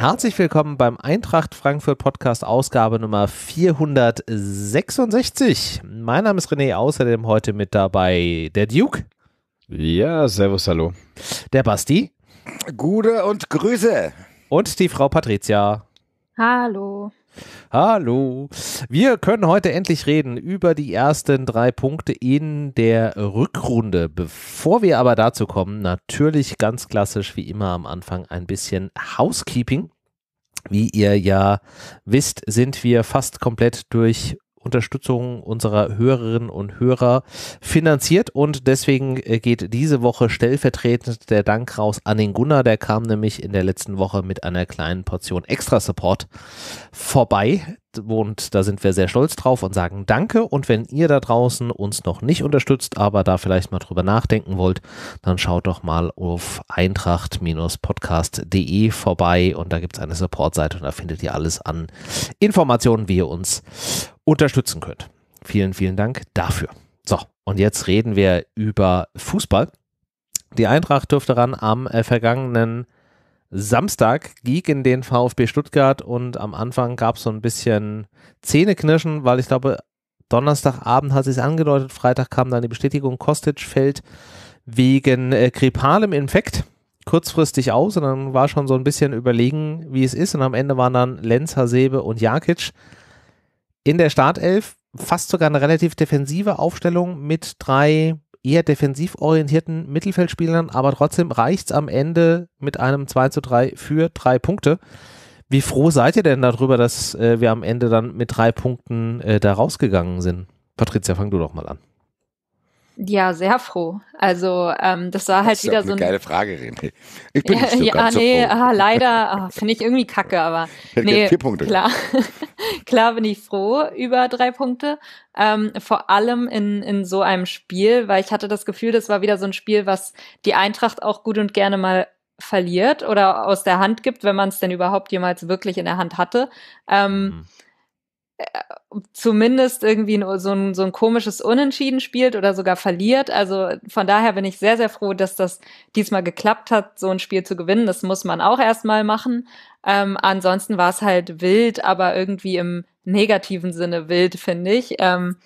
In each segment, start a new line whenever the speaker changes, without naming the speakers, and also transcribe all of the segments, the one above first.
Herzlich willkommen beim Eintracht Frankfurt Podcast Ausgabe Nummer 466. Mein Name ist René, außerdem heute mit dabei der Duke. Ja, servus, hallo. Der Basti. Gute und Grüße. Und die Frau Patricia.
Hallo.
Hallo. Wir können heute endlich reden über die ersten drei Punkte in der Rückrunde. Bevor wir aber dazu kommen, natürlich ganz klassisch wie immer am Anfang ein bisschen Housekeeping. Wie ihr ja wisst, sind wir fast komplett durch Unterstützung unserer Hörerinnen und Hörer finanziert und deswegen äh, geht diese Woche stellvertretend der Dank raus an den Gunnar, der kam nämlich in der letzten Woche mit einer kleinen Portion Extra Support vorbei und da sind wir sehr stolz drauf und sagen Danke und wenn ihr da draußen uns noch nicht unterstützt, aber da vielleicht mal drüber nachdenken wollt, dann schaut doch mal auf eintracht-podcast.de vorbei und da gibt es eine Supportseite und da findet ihr alles an Informationen, wie ihr uns unterstützen könnt. Vielen, vielen Dank dafür. So, und jetzt reden wir über Fußball. Die Eintracht dürfte ran am äh, vergangenen Samstag gegen den VfB Stuttgart und am Anfang gab es so ein bisschen Zähneknirschen, weil ich glaube, Donnerstagabend hat sie es angedeutet, Freitag kam dann die Bestätigung, Kostic fällt wegen äh, grippalem Infekt kurzfristig aus und dann war schon so ein bisschen überlegen, wie es ist und am Ende waren dann Lenz, Hasebe und Jakic in der Startelf fast sogar eine relativ defensive Aufstellung mit drei eher defensiv orientierten Mittelfeldspielern, aber trotzdem reicht es am Ende mit einem 2 zu 3 für drei Punkte. Wie froh seid ihr denn darüber, dass äh, wir am Ende dann mit drei Punkten äh, da rausgegangen sind? Patricia, fang du doch mal an.
Ja, sehr froh. Also ähm, das war halt das ist wieder so eine geile
Frage, René. Ich bin ja, nicht so ja, ganz nee, so froh. Ah, leider,
ah, finde ich irgendwie kacke, aber nee, vier Punkte. klar, klar bin ich froh über drei Punkte. Ähm, vor allem in, in so einem Spiel, weil ich hatte das Gefühl, das war wieder so ein Spiel, was die Eintracht auch gut und gerne mal verliert oder aus der Hand gibt, wenn man es denn überhaupt jemals wirklich in der Hand hatte. Ähm, mhm zumindest irgendwie so ein, so ein komisches Unentschieden spielt oder sogar verliert. Also von daher bin ich sehr, sehr froh, dass das diesmal geklappt hat, so ein Spiel zu gewinnen. Das muss man auch erstmal machen. Ähm, ansonsten war es halt wild, aber irgendwie im negativen Sinne wild, finde ich. Ähm,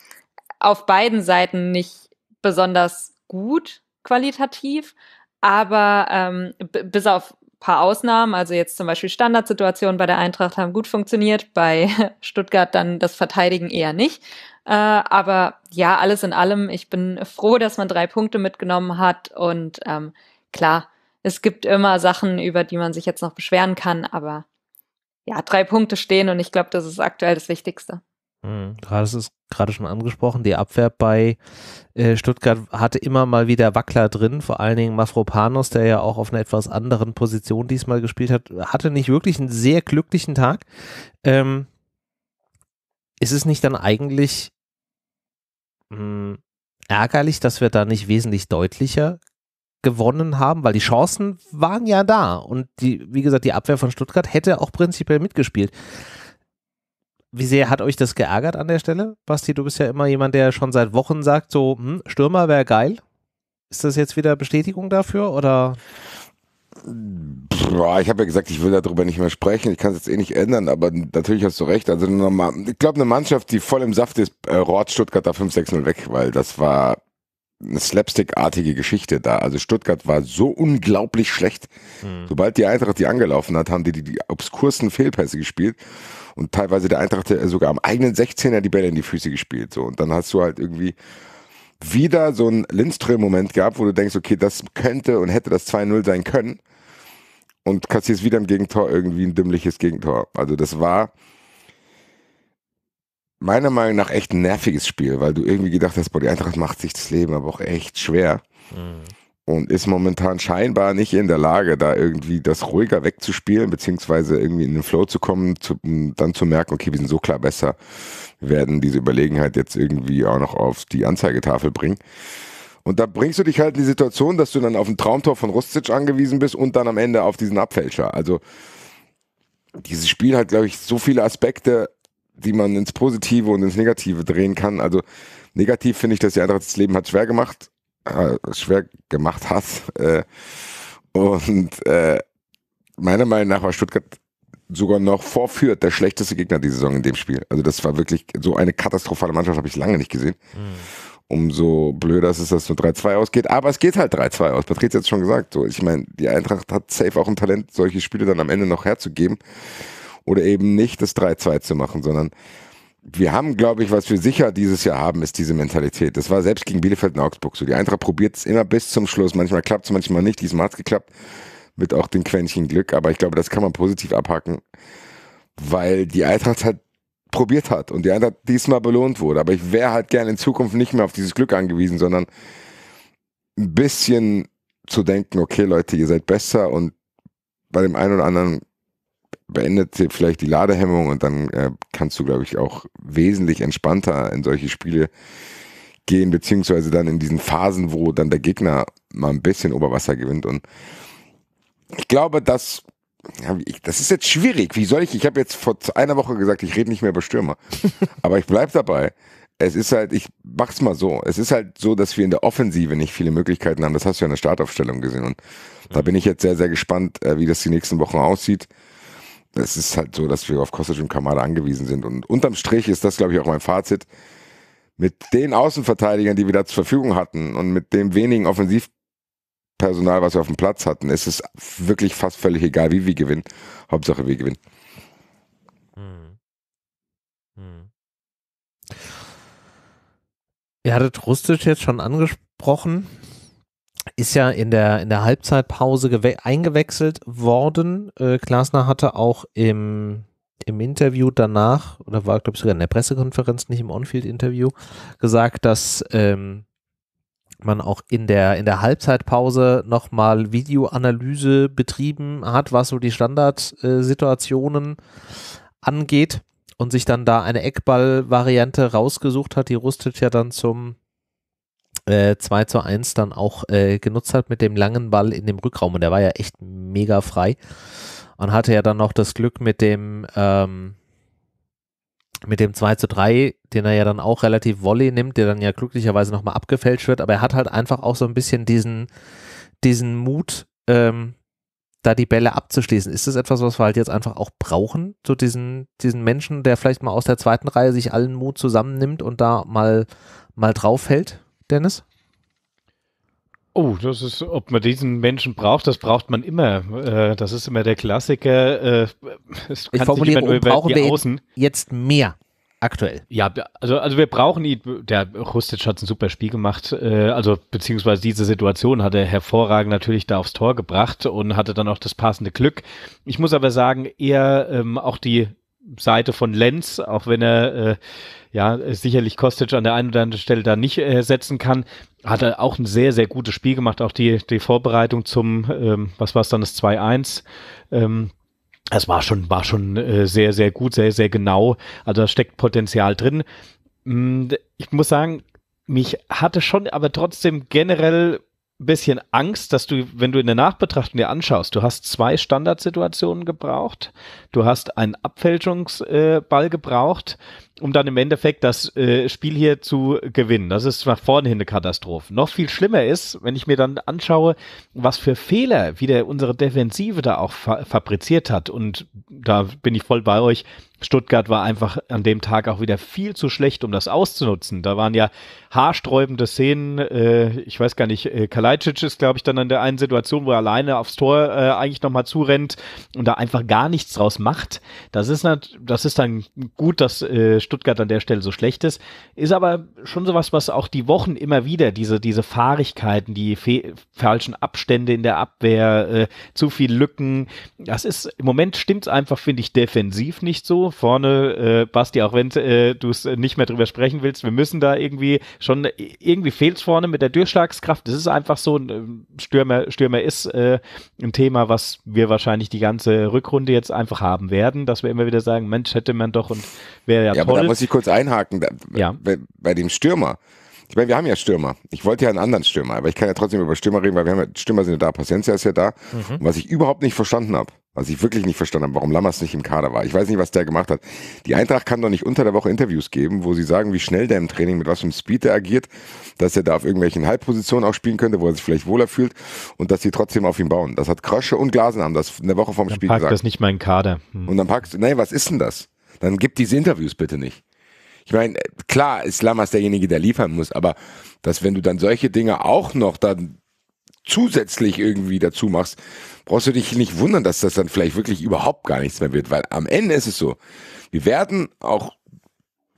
auf beiden Seiten nicht besonders gut qualitativ. Aber ähm, bis auf paar Ausnahmen, also jetzt zum Beispiel Standardsituationen bei der Eintracht haben gut funktioniert, bei Stuttgart dann das Verteidigen eher nicht. Äh, aber ja, alles in allem, ich bin froh, dass man drei Punkte mitgenommen hat und ähm, klar, es gibt immer Sachen, über die man sich jetzt noch beschweren kann, aber ja, drei Punkte stehen und ich glaube, das ist aktuell das Wichtigste.
Mhm. Du hast es gerade schon angesprochen, die Abwehr bei äh, Stuttgart hatte immer mal wieder Wackler drin, vor allen Dingen Mafropanos, der ja auch auf einer etwas anderen Position diesmal gespielt hat, hatte nicht wirklich einen sehr glücklichen Tag. Ähm, ist es nicht dann eigentlich mh, hm, ärgerlich, dass wir da nicht wesentlich deutlicher gewonnen haben, weil die Chancen waren ja da und die, wie gesagt, die Abwehr von Stuttgart hätte auch prinzipiell mitgespielt wie sehr hat euch das geärgert an der Stelle? Basti, du bist ja immer jemand, der schon seit Wochen sagt, so, hm, Stürmer wäre geil. Ist das jetzt wieder Bestätigung dafür oder?
ich habe ja gesagt, ich will darüber nicht mehr sprechen. Ich kann es jetzt eh nicht ändern, aber natürlich hast du recht. Also normal, ich glaube, eine Mannschaft, die voll im Saft ist, äh, rot Stuttgart da 5-6-0 weg, weil das war eine Slapstick-artige Geschichte da. Also Stuttgart war so unglaublich schlecht. Mhm. Sobald die Eintracht die angelaufen hat, haben die die, die obskursten Fehlpässe gespielt und teilweise der Eintracht sogar am eigenen 16er die Bälle in die Füße gespielt. So. Und dann hast du halt irgendwie wieder so einen Lindström-Moment gehabt, wo du denkst, okay, das könnte und hätte das 2-0 sein können. Und kassierst wieder im Gegentor irgendwie ein dümmliches Gegentor. Also das war meiner Meinung nach echt ein nerviges Spiel, weil du irgendwie gedacht hast, boah, die Eintracht macht sich das Leben aber auch echt schwer. Mhm und ist momentan scheinbar nicht in der Lage, da irgendwie das ruhiger wegzuspielen, beziehungsweise irgendwie in den Flow zu kommen, zu, um dann zu merken, okay, wir sind so klar besser, wir werden diese Überlegenheit jetzt irgendwie auch noch auf die Anzeigetafel bringen. Und da bringst du dich halt in die Situation, dass du dann auf ein Traumtor von Rustic angewiesen bist und dann am Ende auf diesen Abfälscher. Also dieses Spiel hat, glaube ich, so viele Aspekte, die man ins Positive und ins Negative drehen kann. Also negativ finde ich, dass die Eintracht das Leben hat schwer gemacht äh, schwer gemacht hat. Äh, und äh, meiner Meinung nach war Stuttgart sogar noch vorführt, der schlechteste Gegner die Saison in dem Spiel. Also das war wirklich so eine katastrophale Mannschaft, habe ich lange nicht gesehen. Mhm. Umso blöder ist es, dass es nur 3-2 ausgeht. Aber es geht halt 3-2 aus. Patrick hat es schon gesagt. So, ich meine, die Eintracht hat safe auch ein Talent, solche Spiele dann am Ende noch herzugeben. Oder eben nicht das 3-2 zu machen, sondern wir haben, glaube ich, was wir sicher dieses Jahr haben, ist diese Mentalität. Das war selbst gegen Bielefeld und Augsburg so. Die Eintracht probiert es immer bis zum Schluss. Manchmal klappt es, manchmal nicht. Diesmal hat es geklappt. Mit auch den Quäntchen Glück. Aber ich glaube, das kann man positiv abhacken, weil die Eintracht halt probiert hat und die Eintracht diesmal belohnt wurde. Aber ich wäre halt gerne in Zukunft nicht mehr auf dieses Glück angewiesen, sondern ein bisschen zu denken, okay Leute, ihr seid besser und bei dem einen oder anderen beendet dir vielleicht die Ladehemmung und dann äh, kannst du, glaube ich, auch wesentlich entspannter in solche Spiele gehen, beziehungsweise dann in diesen Phasen, wo dann der Gegner mal ein bisschen Oberwasser gewinnt. Und ich glaube, dass ja, ich, das ist jetzt schwierig. Wie soll ich? Ich habe jetzt vor einer Woche gesagt, ich rede nicht mehr über Stürmer. Aber ich bleibe dabei. Es ist halt, ich mach's mal so. Es ist halt so, dass wir in der Offensive nicht viele Möglichkeiten haben. Das hast du ja in der Startaufstellung gesehen. Und da bin ich jetzt sehr, sehr gespannt, äh, wie das die nächsten Wochen aussieht es ist halt so, dass wir auf Kostic und Kamada angewiesen sind. Und unterm Strich ist das, glaube ich, auch mein Fazit. Mit den Außenverteidigern, die wir da zur Verfügung hatten und mit dem wenigen Offensivpersonal, was wir auf dem Platz hatten, ist es wirklich fast völlig egal, wie wir gewinnen. Hauptsache, wir gewinnen. Hm.
Hm. Ihr hattet Rustisch jetzt schon angesprochen ist ja in der, in der Halbzeitpause eingewechselt worden. Äh, Klasner hatte auch im, im Interview danach, oder war, glaube ich, sogar in der Pressekonferenz, nicht im Onfield-Interview, gesagt, dass ähm, man auch in der, in der Halbzeitpause nochmal Videoanalyse betrieben hat, was so die Standardsituationen äh, angeht und sich dann da eine Eckball-Variante rausgesucht hat. Die rüstet ja dann zum 2 äh, zu 1 dann auch äh, genutzt hat mit dem langen Ball in dem Rückraum. Und der war ja echt mega frei. Und hatte ja dann noch das Glück mit dem, ähm, mit dem 2 zu 3, den er ja dann auch relativ volley nimmt, der dann ja glücklicherweise nochmal abgefälscht wird. Aber er hat halt einfach auch so ein bisschen diesen, diesen Mut, ähm, da die Bälle abzuschließen. Ist das etwas, was wir halt jetzt einfach auch brauchen? So diesen, diesen Menschen, der vielleicht mal aus der zweiten Reihe sich allen Mut zusammennimmt und da mal, mal draufhält? Dennis? Oh, das ist, ob man diesen Menschen braucht, das braucht man immer. Äh, das ist immer
der Klassiker. Äh, es kann ich formuliere, sich um, brauchen wir Außen.
jetzt mehr aktuell.
Ja, also, also wir brauchen ihn. Der Rustic hat ein super Spiel gemacht. Äh, also beziehungsweise diese Situation hat er hervorragend natürlich da aufs Tor gebracht und hatte dann auch das passende Glück. Ich muss aber sagen, eher ähm, auch die Seite von Lenz, auch wenn er äh, ja sicherlich Kostic an der einen oder anderen Stelle da nicht ersetzen äh, kann, hat er auch ein sehr, sehr gutes Spiel gemacht. Auch die, die Vorbereitung zum, ähm, was war es dann, das 2-1. Ähm, das war schon, war schon äh, sehr, sehr gut, sehr, sehr genau. Also da steckt Potenzial drin. Hm, ich muss sagen, mich hatte schon aber trotzdem generell bisschen Angst, dass du, wenn du in der Nachbetrachtung dir anschaust, du hast zwei Standardsituationen gebraucht, du hast einen Abfälschungsball äh, gebraucht um dann im Endeffekt das äh, Spiel hier zu gewinnen. Das ist nach vorne hin eine Katastrophe. Noch viel schlimmer ist, wenn ich mir dann anschaue, was für Fehler wieder unsere Defensive da auch fa fabriziert hat. Und da bin ich voll bei euch. Stuttgart war einfach an dem Tag auch wieder viel zu schlecht, um das auszunutzen. Da waren ja haarsträubende Szenen. Äh, ich weiß gar nicht, äh, Kalajdzic ist, glaube ich, dann in der einen Situation, wo er alleine aufs Tor äh, eigentlich nochmal zurennt und da einfach gar nichts draus macht. Das ist, das ist dann gut, dass äh, Stuttgart an der Stelle so schlecht ist. Ist aber schon sowas, was auch die Wochen immer wieder, diese, diese Fahrigkeiten, die falschen Abstände in der Abwehr, äh, zu viele Lücken. Das ist, im Moment stimmt es einfach, finde ich, defensiv nicht so. Vorne, äh, Basti, auch wenn äh, du es nicht mehr drüber sprechen willst, wir müssen da irgendwie schon, äh, irgendwie fehlt es vorne mit der Durchschlagskraft. Das ist einfach so, ein ähm, Stürmer, Stürmer ist äh, ein Thema, was wir wahrscheinlich die ganze Rückrunde jetzt einfach haben werden, dass wir immer wieder sagen, Mensch, hätte man doch und
wäre ja, ja toll. Da muss ich kurz einhaken. Da, ja. bei, bei dem Stürmer. Ich meine, wir haben ja Stürmer. Ich wollte ja einen anderen Stürmer, aber ich kann ja trotzdem über Stürmer reden, weil wir haben ja, Stürmer sind ja da, Paciencia ist ja da. Mhm. Und was ich überhaupt nicht verstanden habe, was ich wirklich nicht verstanden habe, warum Lammers nicht im Kader war. Ich weiß nicht, was der gemacht hat. Die Eintracht kann doch nicht unter der Woche Interviews geben, wo sie sagen, wie schnell der im Training, mit was für einem Speed der agiert, dass er da auf irgendwelchen Halbpositionen auch spielen könnte, wo er sich vielleicht wohler fühlt und dass sie trotzdem auf ihn bauen. Das hat Krosche und Glasen haben das eine Woche vorm dann Spiel packt gesagt. das nicht mal in Kader. Hm. Und dann packst du, nein, was ist denn das? Dann gib diese Interviews bitte nicht. Ich meine, klar ist Lammers derjenige, der liefern muss, aber dass wenn du dann solche Dinge auch noch dann zusätzlich irgendwie dazu machst, brauchst du dich nicht wundern, dass das dann vielleicht wirklich überhaupt gar nichts mehr wird, weil am Ende ist es so, wir werden auch,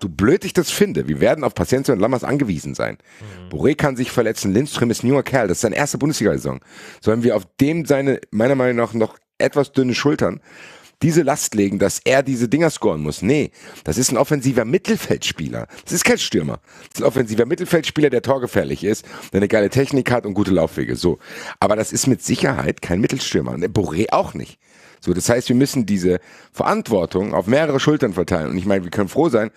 so blöd ich das finde, wir werden auf Paciencia und Lammers angewiesen sein. Mhm. Boré kann sich verletzen, Lindström ist ein junger Kerl, das ist seine erste Bundesliga-Saison. Sollen wir auf dem seine, meiner Meinung nach, noch etwas dünne Schultern diese Last legen, dass er diese Dinger scoren muss. Nee, das ist ein offensiver Mittelfeldspieler. Das ist kein Stürmer. Das ist ein offensiver Mittelfeldspieler, der torgefährlich ist, der eine geile Technik hat und gute Laufwege. So. Aber das ist mit Sicherheit kein Mittelstürmer. Und der Boré auch nicht. So, das heißt, wir müssen diese Verantwortung auf mehrere Schultern verteilen. Und ich meine, wir können froh sein,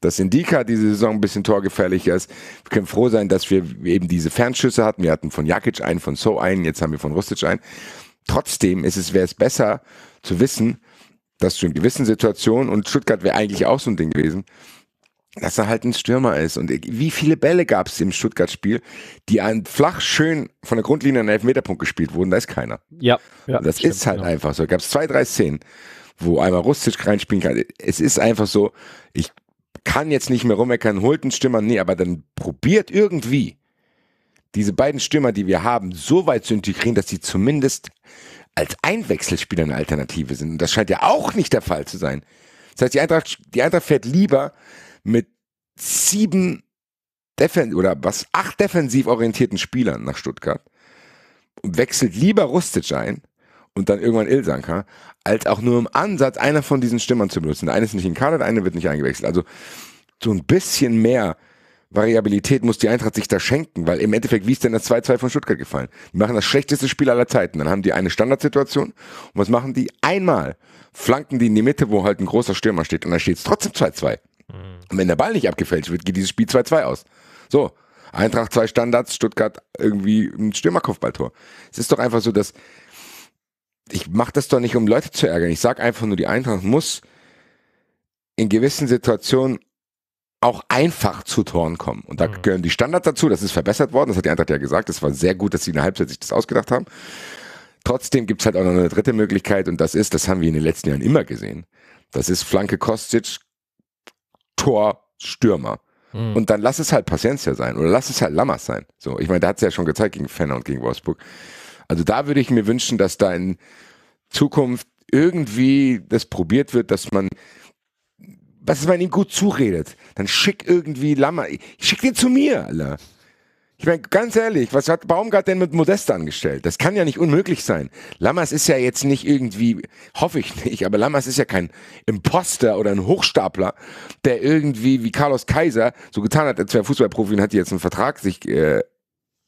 dass Indika diese Saison ein bisschen torgefährlicher ist. Wir können froh sein, dass wir eben diese Fernschüsse hatten. Wir hatten von Jakic einen, von So einen, jetzt haben wir von Rustic einen. Trotzdem ist es, wäre es besser, zu wissen, dass du in gewissen Situationen, und Stuttgart wäre eigentlich auch so ein Ding gewesen, dass er halt ein Stürmer ist. Und wie viele Bälle gab es im Stuttgart-Spiel, die einen flach schön von der Grundlinie an den Elfmeterpunkt gespielt wurden? Da ist keiner. Ja. ja das stimmt, ist halt genau. einfach so. gab es zwei, drei Szenen, wo einmal Russisch reinspielen kann. Es ist einfach so, ich kann jetzt nicht mehr rummeckern, holt einen Stürmer, nee, aber dann probiert irgendwie diese beiden Stürmer, die wir haben, so weit zu integrieren, dass sie zumindest als Einwechselspieler eine Alternative sind. Und das scheint ja auch nicht der Fall zu sein. Das heißt, die Eintracht, die Eintracht fährt lieber mit sieben Defen oder was, acht defensiv orientierten Spielern nach Stuttgart und wechselt lieber Rustic ein und dann irgendwann Ilsanka, als auch nur im Ansatz einer von diesen Stimmern zu benutzen. Der eine ist nicht in Kader, der eine wird nicht eingewechselt. Also so ein bisschen mehr Variabilität muss die Eintracht sich da schenken, weil im Endeffekt, wie ist denn das 2-2 von Stuttgart gefallen? Die machen das schlechteste Spiel aller Zeiten. Dann haben die eine Standardsituation und was machen die? Einmal flanken die in die Mitte, wo halt ein großer Stürmer steht und dann steht es trotzdem 2-2. Mhm. Und wenn der Ball nicht abgefälscht wird, geht dieses Spiel 2-2 aus. So, Eintracht zwei Standards, Stuttgart irgendwie ein Stürmerkopfballtor. Es ist doch einfach so, dass ich mache das doch nicht, um Leute zu ärgern. Ich sage einfach nur, die Eintracht muss in gewissen Situationen auch einfach zu Toren kommen. Und da mhm. gehören die Standards dazu, das ist verbessert worden, das hat die Eintracht ja gesagt, das war sehr gut, dass sie in der Halbzeit sich das ausgedacht haben. Trotzdem gibt's halt auch noch eine dritte Möglichkeit und das ist, das haben wir in den letzten Jahren immer gesehen, das ist Flanke Kostic, Tor, Stürmer. Mhm. Und dann lass es halt Paciencia sein oder lass es halt Lammers sein. So, ich meine, da hat's ja schon gezeigt gegen Fenner und gegen Wolfsburg. Also da würde ich mir wünschen, dass da in Zukunft irgendwie das probiert wird, dass man was man ihm gut zuredet, dann schick irgendwie Lammer. Schick den zu mir, Alter. Ich meine, ganz ehrlich, was hat Baumgart denn mit Modeste angestellt? Das kann ja nicht unmöglich sein. Lammers ist ja jetzt nicht irgendwie, hoffe ich nicht, aber Lammers ist ja kein Imposter oder ein Hochstapler, der irgendwie wie Carlos Kaiser so getan hat, er zwei Fußballprofi und hat jetzt einen Vertrag sich äh,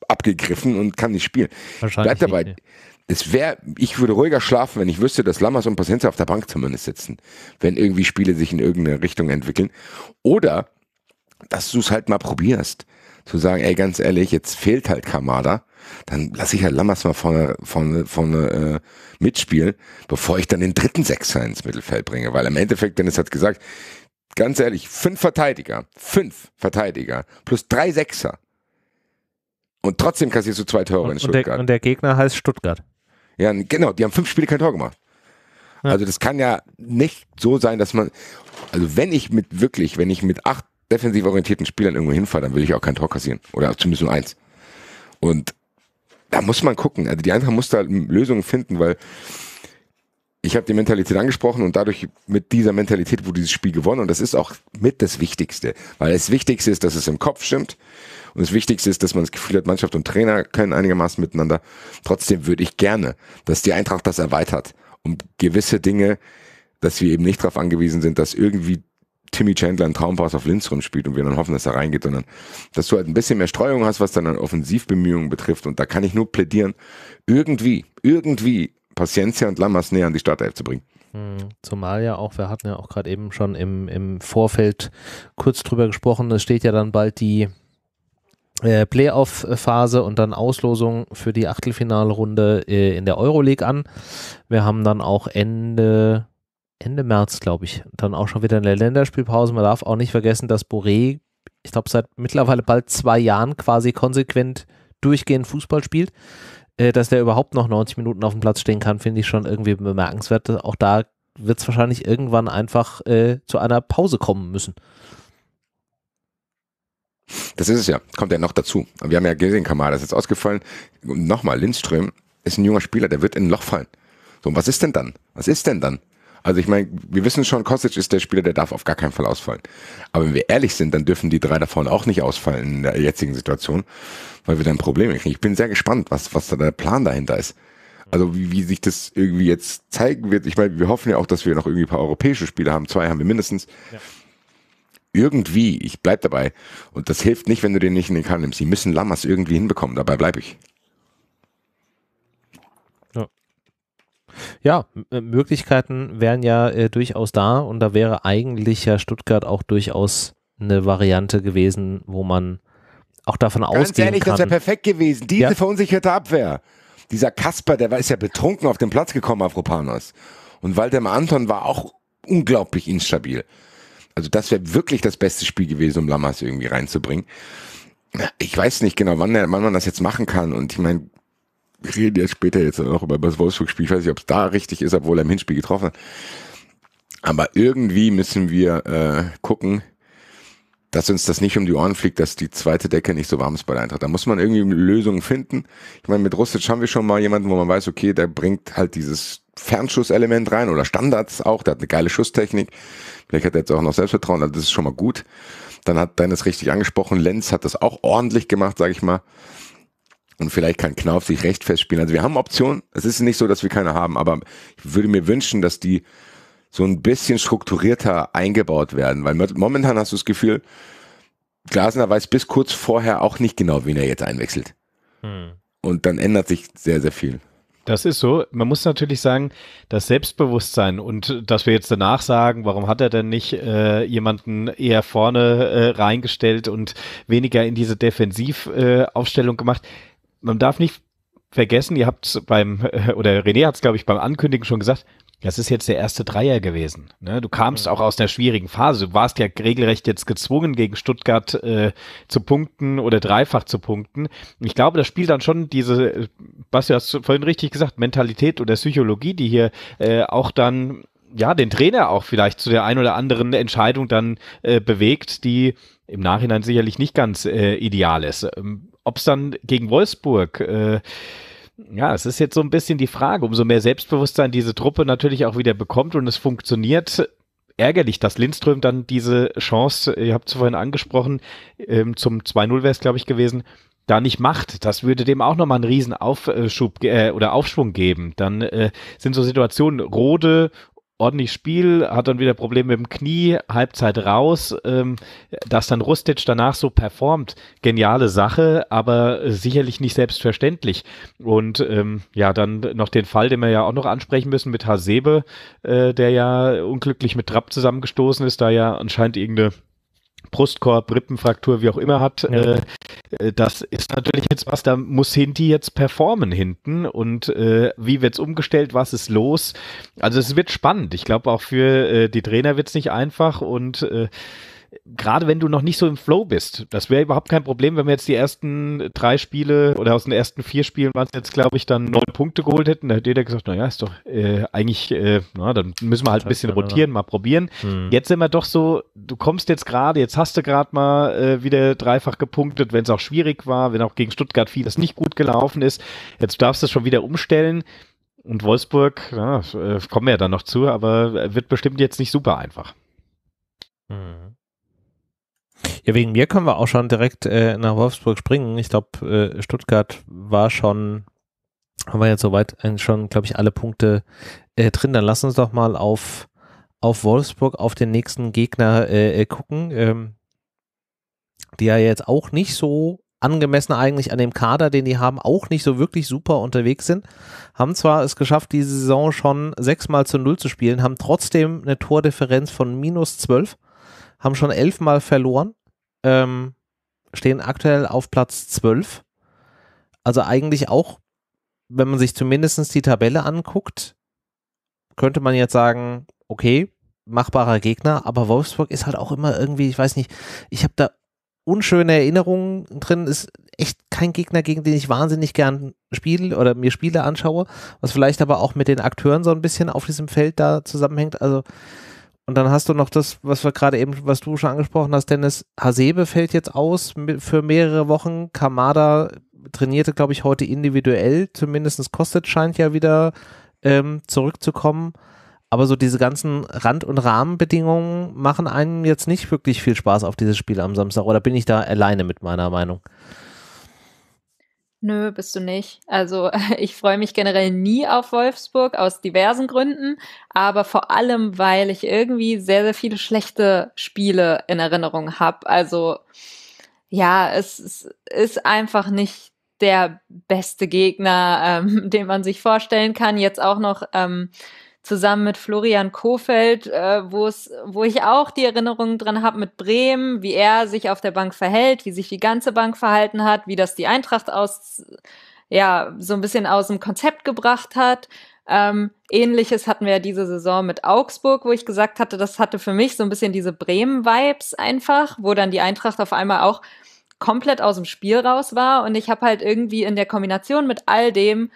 abgegriffen und kann nicht spielen. Wahrscheinlich Bleibt dabei. Nicht, es wäre, ich würde ruhiger schlafen, wenn ich wüsste, dass Lammers und Pacenza auf der Bank zumindest sitzen, wenn irgendwie Spiele sich in irgendeine Richtung entwickeln. Oder, dass du es halt mal probierst. Zu sagen, ey, ganz ehrlich, jetzt fehlt halt Kamada. Dann lasse ich halt Lammers mal vorne, vorne, vorne äh, mitspielen, bevor ich dann den dritten Sechser ins Mittelfeld bringe. Weil im Endeffekt, Dennis hat gesagt, ganz ehrlich, fünf Verteidiger, fünf Verteidiger plus drei Sechser. Und trotzdem kassierst du zwei Tore und, in Stuttgart. Und der, und der Gegner heißt Stuttgart. Ja, genau, die haben fünf Spiele kein Tor gemacht. Ja. Also das kann ja nicht so sein, dass man, also wenn ich mit wirklich, wenn ich mit acht defensiv orientierten Spielern irgendwo hinfahre, dann will ich auch kein Tor kassieren. Oder zumindest nur eins. Und da muss man gucken. Also die Eintracht muss da Lösungen finden, weil ich habe die Mentalität angesprochen und dadurch mit dieser Mentalität wurde dieses Spiel gewonnen und das ist auch mit das Wichtigste, weil das Wichtigste ist, dass es im Kopf stimmt, und das Wichtigste ist, dass man das Gefühl hat, Mannschaft und Trainer können einigermaßen miteinander. Trotzdem würde ich gerne, dass die Eintracht das erweitert, um gewisse Dinge, dass wir eben nicht darauf angewiesen sind, dass irgendwie Timmy Chandler einen Traumpass auf Lindström spielt und wir dann hoffen, dass er reingeht, sondern dass du halt ein bisschen mehr Streuung hast, was dann an Offensivbemühungen betrifft. Und da kann ich nur plädieren, irgendwie, irgendwie Paciencia und Lammers näher an die Startelf zu bringen.
Hm, zumal ja auch, wir hatten ja auch gerade eben schon im, im Vorfeld kurz drüber gesprochen, es steht ja dann bald die äh, Playoff-Phase und dann Auslosung für die Achtelfinalrunde äh, in der Euroleague an. Wir haben dann auch Ende, Ende März, glaube ich, dann auch schon wieder eine Länderspielpause. Man darf auch nicht vergessen, dass Boré, ich glaube, seit mittlerweile bald zwei Jahren quasi konsequent durchgehend Fußball spielt. Äh, dass der überhaupt noch 90 Minuten auf dem Platz stehen kann, finde ich schon irgendwie bemerkenswert. Auch da wird es wahrscheinlich irgendwann einfach äh, zu einer Pause kommen müssen.
Das ist es ja. Kommt ja noch dazu. Wir haben ja gesehen, Kamada ist jetzt ausgefallen. nochmal, Lindström ist ein junger Spieler, der wird in ein Loch fallen. So, und was ist denn dann? Was ist denn dann? Also ich meine, wir wissen schon, Kostic ist der Spieler, der darf auf gar keinen Fall ausfallen. Aber wenn wir ehrlich sind, dann dürfen die drei davon auch nicht ausfallen in der jetzigen Situation, weil wir dann Probleme kriegen. Ich bin sehr gespannt, was, was da der Plan dahinter ist. Also wie, wie sich das irgendwie jetzt zeigen wird. Ich meine, wir hoffen ja auch, dass wir noch irgendwie ein paar europäische Spiele haben. Zwei haben wir mindestens. Ja irgendwie, ich bleib dabei. Und das hilft nicht, wenn du den nicht in den Kahn nimmst. Sie müssen Lammers irgendwie hinbekommen, dabei bleibe ich.
Ja, ja äh, Möglichkeiten wären ja äh, durchaus da und da wäre eigentlich ja Stuttgart auch durchaus
eine Variante gewesen, wo man auch davon Ganz ausgehen ehrlich, kann. Ganz ehrlich, das wäre perfekt gewesen. Diese ja. verunsicherte Abwehr. Dieser Kasper, der ist ja betrunken auf den Platz gekommen, Afropanos. Und Waldemar Anton war auch unglaublich instabil. Also das wäre wirklich das beste Spiel gewesen, um Lammers irgendwie reinzubringen. Ich weiß nicht genau, wann, der, wann man das jetzt machen kann. Und ich meine, wir reden ja später jetzt noch über das Wolfsburg-Spiel. Ich weiß nicht, ob es da richtig ist, obwohl er im Hinspiel getroffen hat. Aber irgendwie müssen wir äh, gucken, dass uns das nicht um die Ohren fliegt, dass die zweite Decke nicht so warm ist bei der Eintracht. Da muss man irgendwie Lösungen finden. Ich meine, mit Rustic haben wir schon mal jemanden, wo man weiß, okay, der bringt halt dieses Fernschusselement rein oder Standards auch. Der hat eine geile Schusstechnik. Vielleicht hat er jetzt auch noch Selbstvertrauen, also das ist schon mal gut. Dann hat Dennis richtig angesprochen. Lenz hat das auch ordentlich gemacht, sage ich mal. Und vielleicht kann Knauf sich recht festspielen. Also wir haben Optionen. Es ist nicht so, dass wir keine haben, aber ich würde mir wünschen, dass die so ein bisschen strukturierter eingebaut werden, weil momentan hast du das Gefühl, Glasner weiß bis kurz vorher auch nicht genau, wen er jetzt einwechselt. Hm. Und dann ändert sich sehr, sehr viel.
Das ist so. Man muss natürlich sagen, das Selbstbewusstsein und äh, dass wir jetzt danach sagen, warum hat er denn nicht äh, jemanden eher vorne äh, reingestellt und weniger in diese Defensivaufstellung äh, gemacht. Man darf nicht vergessen, ihr habt beim, äh, oder René hat es, glaube ich, beim Ankündigen schon gesagt, das ist jetzt der erste Dreier gewesen. Ne? Du kamst ja. Mhm. auch aus einer schwierigen Phase. Du warst ja regelrecht jetzt gezwungen, gegen Stuttgart äh, zu punkten oder dreifach zu punkten. Ich glaube, das spielt dann schon diese, was du hast vorhin richtig gesagt, Mentalität oder Psychologie, die hier äh, auch dann ja den Trainer auch vielleicht zu der ein oder anderen Entscheidung dann äh, bewegt, die im Nachhinein sicherlich nicht ganz äh, ideal ist. Ähm, Ob es dann gegen Wolfsburg äh, ja, es ist jetzt so ein bisschen die Frage, umso mehr Selbstbewusstsein diese Truppe natürlich auch wieder bekommt und es funktioniert, ärgerlich, dass Lindström dann diese Chance, ihr habt es vorhin angesprochen, ähm, zum 2-0 wäre es, glaube ich, gewesen, da nicht macht. Das würde dem auch nochmal einen riesen Aufschub äh, oder Aufschwung geben. Dann äh, sind so Situationen, Rode ordentlich Spiel, hat dann wieder Probleme mit dem Knie, Halbzeit raus, ähm, dass dann Rustic danach so performt, geniale Sache, aber sicherlich nicht selbstverständlich. Und ähm, ja, dann noch den Fall, den wir ja auch noch ansprechen müssen mit Hasebe, äh, der ja unglücklich mit Trapp zusammengestoßen ist, da ja anscheinend irgendeine Brustkorb, Rippenfraktur, wie auch immer hat. Ja. Äh, äh das ist natürlich jetzt was, da muss Hinti jetzt performen hinten und äh, wie wird's umgestellt, was ist los? Also es wird spannend. Ich glaube auch für äh, die Trainer wird's nicht einfach und äh, gerade wenn du noch nicht so im Flow bist. Das wäre überhaupt kein Problem, wenn wir jetzt die ersten drei Spiele oder aus den ersten vier Spielen waren es jetzt, glaube ich, dann neun Punkte geholt hätten. Da hätte jeder gesagt, naja, ist doch äh, eigentlich, äh, na, dann müssen wir halt ein bisschen rotieren, mal probieren. Hm. Jetzt sind wir doch so, du kommst jetzt gerade, jetzt hast du gerade mal äh, wieder dreifach gepunktet, wenn es auch schwierig war, wenn auch gegen Stuttgart vieles nicht gut gelaufen ist. Jetzt darfst du es schon wieder umstellen. Und Wolfsburg, ja, äh, kommen wir
ja dann noch zu, aber äh, wird bestimmt jetzt nicht super einfach. Hm. Ja, wegen mir können wir auch schon direkt äh, nach Wolfsburg springen. Ich glaube, äh, Stuttgart war schon, haben wir jetzt soweit äh, schon, glaube ich, alle Punkte äh, drin. Dann lass uns doch mal auf, auf Wolfsburg, auf den nächsten Gegner äh, äh, gucken, ähm, die ja jetzt auch nicht so angemessen eigentlich an dem Kader, den die haben, auch nicht so wirklich super unterwegs sind. Haben zwar es geschafft, diese Saison schon sechsmal zu null zu spielen, haben trotzdem eine Tordifferenz von minus zwölf haben schon elfmal verloren, ähm, stehen aktuell auf Platz zwölf. Also eigentlich auch, wenn man sich zumindest die Tabelle anguckt, könnte man jetzt sagen, okay, machbarer Gegner, aber Wolfsburg ist halt auch immer irgendwie, ich weiß nicht, ich habe da unschöne Erinnerungen drin, ist echt kein Gegner, gegen den ich wahnsinnig gern spiele oder mir Spiele anschaue, was vielleicht aber auch mit den Akteuren so ein bisschen auf diesem Feld da zusammenhängt. Also und dann hast du noch das, was wir gerade eben, was du schon angesprochen hast, Dennis. Hasebe fällt jetzt aus für mehrere Wochen. Kamada trainierte, glaube ich, heute individuell. Zumindest Kostet scheint ja wieder ähm, zurückzukommen. Aber so diese ganzen Rand- und Rahmenbedingungen machen einem jetzt nicht wirklich viel Spaß auf dieses Spiel am Samstag. Oder bin ich da alleine mit meiner Meinung?
Nö, bist du nicht. Also ich freue mich generell nie auf Wolfsburg aus diversen Gründen, aber vor allem, weil ich irgendwie sehr, sehr viele schlechte Spiele in Erinnerung habe. Also ja, es, es, ist einfach nicht der beste Gegner, ähm, den man sich vorstellen kann. Jetzt auch noch ähm, zusammen mit Florian Kofeld, äh, wo es, wo ich auch die Erinnerungen dran habe mit Bremen, wie er sich auf der Bank verhält, wie sich die ganze Bank verhalten hat, wie das die Eintracht aus, ja, so ein bisschen aus dem Konzept gebracht hat. Ähm, Ähnliches hatten wir ja diese Saison mit Augsburg, wo ich gesagt hatte, das hatte für mich so ein bisschen diese Bremen-Vibes einfach, wo dann die Eintracht auf einmal auch komplett aus dem Spiel raus war. Und ich habe halt irgendwie in der Kombination mit all dem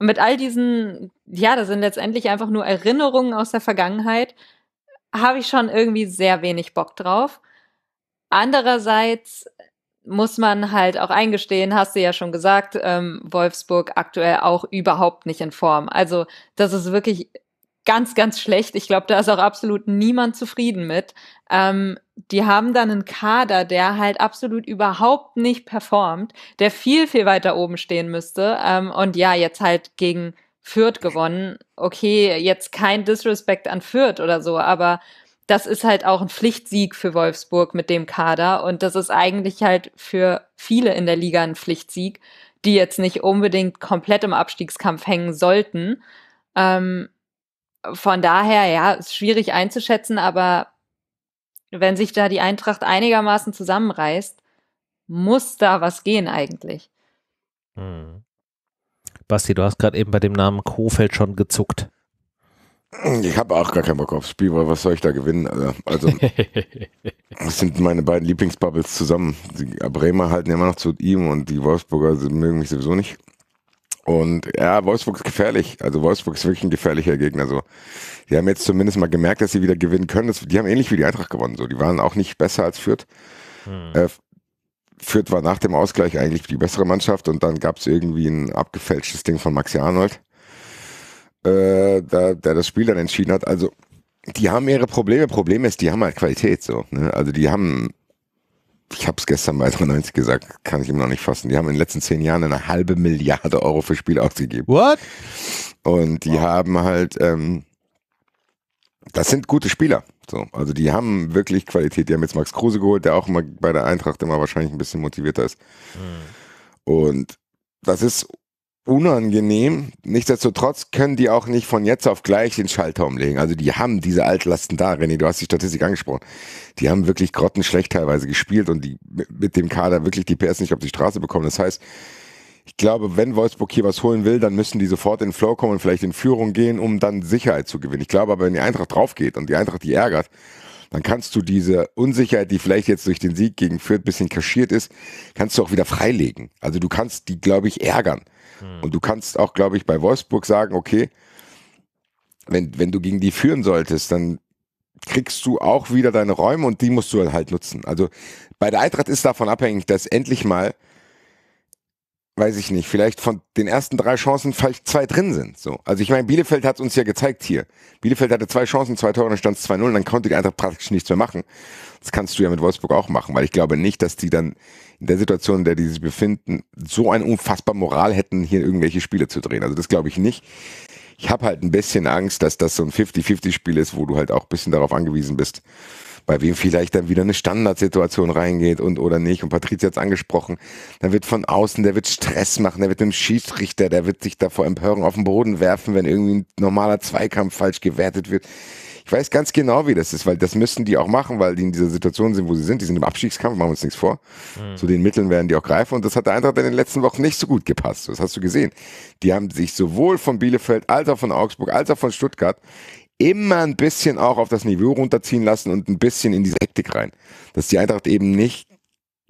und mit all diesen, ja, das sind letztendlich einfach nur Erinnerungen aus der Vergangenheit, habe ich schon irgendwie sehr wenig Bock drauf. Andererseits muss man halt auch eingestehen, hast du ja schon gesagt, ähm, Wolfsburg aktuell auch überhaupt nicht in Form. Also das ist wirklich ganz, ganz schlecht. Ich glaube, da ist auch absolut niemand zufrieden mit. Ähm, die haben dann einen Kader, der halt absolut überhaupt nicht performt, der viel, viel weiter oben stehen müsste. Ähm, und ja, jetzt halt gegen Fürth gewonnen. Okay, jetzt kein Disrespect an Fürth oder so, aber das ist halt auch ein Pflichtsieg für Wolfsburg mit dem Kader. Und das ist eigentlich halt für viele in der Liga ein Pflichtsieg, die jetzt nicht unbedingt komplett im Abstiegskampf hängen sollten. Ähm, von daher, ja, ist schwierig einzuschätzen, aber wenn sich da die Eintracht einigermaßen zusammenreißt, muss da was gehen eigentlich.
Hm.
Basti, du hast gerade eben bei dem Namen Kofeld schon gezuckt.
Ich habe auch gar keinen Bock aufs Spiel, weil was soll ich da gewinnen? Also, das sind meine beiden Lieblingsbubbles zusammen. Die Bremer halten immer noch zu ihm und die Wolfsburger mögen mich sowieso nicht. Und ja, Wolfsburg ist gefährlich. Also Wolfsburg ist wirklich ein gefährlicher Gegner. So, die haben jetzt zumindest mal gemerkt, dass sie wieder gewinnen können. Das, die haben ähnlich wie die Eintracht gewonnen. So, die waren auch nicht besser als Fürth. Hm. Äh, Fürth war nach dem Ausgleich eigentlich die bessere Mannschaft und dann gab es irgendwie ein abgefälschtes Ding von Maxi Arnold, äh, da, der das Spiel dann entschieden hat. Also die haben ihre Probleme. Problem ist, die haben halt Qualität so. Ne? Also die haben ich habe es gestern bei 93 gesagt, kann ich immer noch nicht fassen. Die haben in den letzten zehn Jahren eine halbe Milliarde Euro für Spiele ausgegeben. What? Und die wow. haben halt, ähm, das sind gute Spieler. So, also die haben wirklich Qualität. Die haben jetzt Max Kruse geholt, der auch immer bei der Eintracht immer wahrscheinlich ein bisschen motivierter ist.
Mhm.
Und das ist unangenehm. Nichtsdestotrotz können die auch nicht von jetzt auf gleich den Schalter umlegen. Also die haben diese Altlasten da, René, du hast die Statistik angesprochen. Die haben wirklich grottenschlecht teilweise gespielt und die mit dem Kader wirklich die PS nicht auf die Straße bekommen. Das heißt, ich glaube, wenn Wolfsburg hier was holen will, dann müssen die sofort in den Flow kommen und vielleicht in Führung gehen, um dann Sicherheit zu gewinnen. Ich glaube aber, wenn die Eintracht drauf geht und die Eintracht die ärgert, dann kannst du diese Unsicherheit, die vielleicht jetzt durch den Sieg gegen Fürth ein bisschen kaschiert ist, kannst du auch wieder freilegen. Also du kannst die, glaube ich, ärgern. Hm. Und du kannst auch, glaube ich, bei Wolfsburg sagen, okay, wenn, wenn du gegen die führen solltest, dann kriegst du auch wieder deine Räume und die musst du halt nutzen. Also bei der Eintracht ist davon abhängig, dass endlich mal, weiß ich nicht, vielleicht von den ersten drei Chancen vielleicht zwei drin sind. So. Also ich meine, Bielefeld hat uns ja gezeigt hier. Bielefeld hatte zwei Chancen, zwei Tore, dann stand es 2-0 und dann konnte die Eintracht praktisch nichts mehr machen. Das kannst du ja mit Wolfsburg auch machen, weil ich glaube nicht, dass die dann in der Situation, in der die sich befinden, so eine unfassbar Moral hätten, hier irgendwelche Spiele zu drehen. Also das glaube ich nicht. Ich habe halt ein bisschen Angst, dass das so ein 50-50-Spiel ist, wo du halt auch ein bisschen darauf angewiesen bist, bei wem vielleicht dann wieder eine Standardsituation reingeht und oder nicht. Und Patrizia hat es angesprochen, dann wird von außen, der wird Stress machen, der wird dem Schiedsrichter, der wird sich da vor Empörung auf den Boden werfen, wenn irgendwie ein normaler Zweikampf falsch gewertet wird. Ich weiß ganz genau, wie das ist, weil das müssen die auch machen, weil die in dieser Situation sind, wo sie sind. Die sind im Abstiegskampf, machen wir uns nichts vor. Mhm. Zu den Mitteln werden die auch greifen. Und das hat der Eintracht in den letzten Wochen nicht so gut gepasst. Das hast du gesehen. Die haben sich sowohl von Bielefeld als auch von Augsburg als auch von Stuttgart immer ein bisschen auch auf das Niveau runterziehen lassen und ein bisschen in diese Hektik rein. Dass die Eintracht eben nicht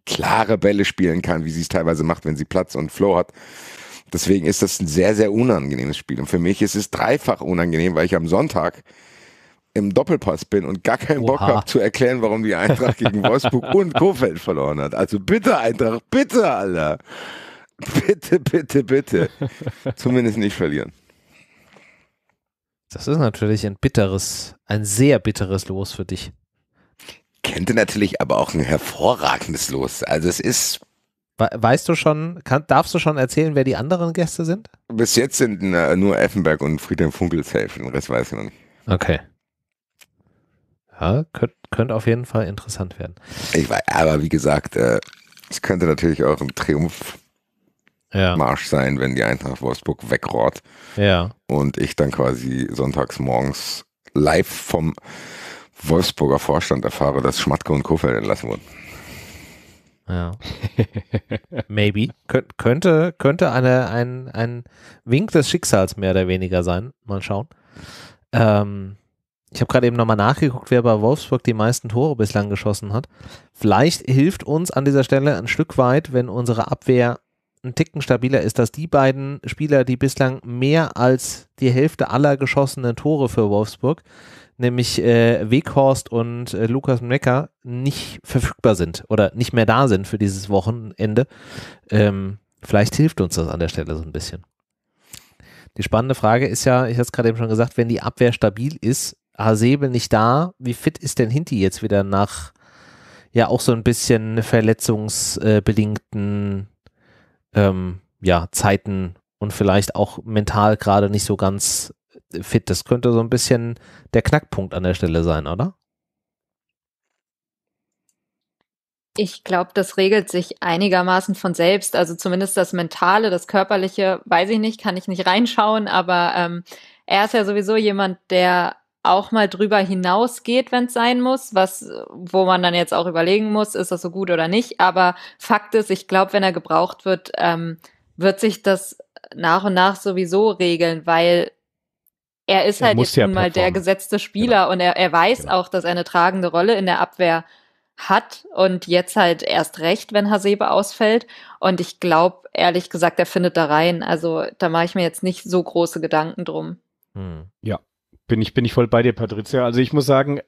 klare Bälle spielen kann, wie sie es teilweise macht, wenn sie Platz und Flow hat. Deswegen ist das ein sehr, sehr unangenehmes Spiel. Und für mich ist es dreifach unangenehm, weil ich am Sonntag im Doppelpass bin und gar keinen Oha. Bock habe zu erklären, warum die Eintracht gegen Wolfsburg und Kofeld verloren hat. Also bitte Eintracht, bitte Alter. Bitte, bitte, bitte. Zumindest nicht verlieren.
Das ist natürlich ein bitteres, ein sehr bitteres Los für dich.
Könnte natürlich aber auch ein hervorragendes Los. Also es ist
Weißt du schon, kann, darfst du schon erzählen, wer die anderen Gäste sind?
Bis jetzt sind äh, nur Effenberg und Friedhelm Funkel safe, den Rest weiß ich noch nicht.
Okay. Ja, könnte könnt auf jeden Fall interessant werden.
Ich weiß, aber wie gesagt, äh, es könnte natürlich auch ein Triumphmarsch sein, wenn die Eintracht Wolfsburg wegrohrt. Ja. Und ich dann quasi sonntags morgens live vom Wolfsburger Vorstand erfahre, dass Schmatke und Kofeld entlassen wurden.
Ja. Maybe. Kön könnte könnte eine, ein, ein Wink des Schicksals mehr oder weniger sein. Mal schauen. Ähm, ich habe gerade eben nochmal nachgeguckt, wer bei Wolfsburg die meisten Tore bislang geschossen hat. Vielleicht hilft uns an dieser Stelle ein Stück weit, wenn unsere Abwehr ein Ticken stabiler ist, dass die beiden Spieler, die bislang mehr als die Hälfte aller geschossenen Tore für Wolfsburg, nämlich äh, Weghorst und äh, Lukas Mecker, nicht verfügbar sind oder nicht mehr da sind für dieses Wochenende. Ähm, vielleicht hilft uns das an der Stelle so ein bisschen. Die spannende Frage ist ja, ich habe es gerade eben schon gesagt, wenn die Abwehr stabil ist, Hasebel nicht da. Wie fit ist denn Hinti jetzt wieder nach ja auch so ein bisschen verletzungsbedingten ähm, ja, Zeiten und vielleicht auch mental gerade nicht so ganz fit? Das könnte so ein bisschen der Knackpunkt an der Stelle sein, oder?
Ich glaube, das regelt sich einigermaßen von selbst. Also zumindest das Mentale, das Körperliche, weiß ich nicht, kann ich nicht reinschauen. Aber ähm, er ist ja sowieso jemand, der auch mal drüber hinausgeht, wenn es sein muss, was, wo man dann jetzt auch überlegen muss, ist das so gut oder nicht. Aber Fakt ist, ich glaube, wenn er gebraucht wird, ähm, wird sich das nach und nach sowieso regeln, weil er ist er halt jetzt ja nun mal der gesetzte genau. Spieler genau. und er, er weiß genau. auch, dass er eine tragende Rolle in der Abwehr hat und jetzt halt erst recht, wenn Hasebe ausfällt. Und ich glaube, ehrlich gesagt, er findet da rein. Also da mache ich mir jetzt nicht so große Gedanken drum.
Hm.
Ja, bin ich, bin ich voll bei dir, Patricia. Also ich muss sagen,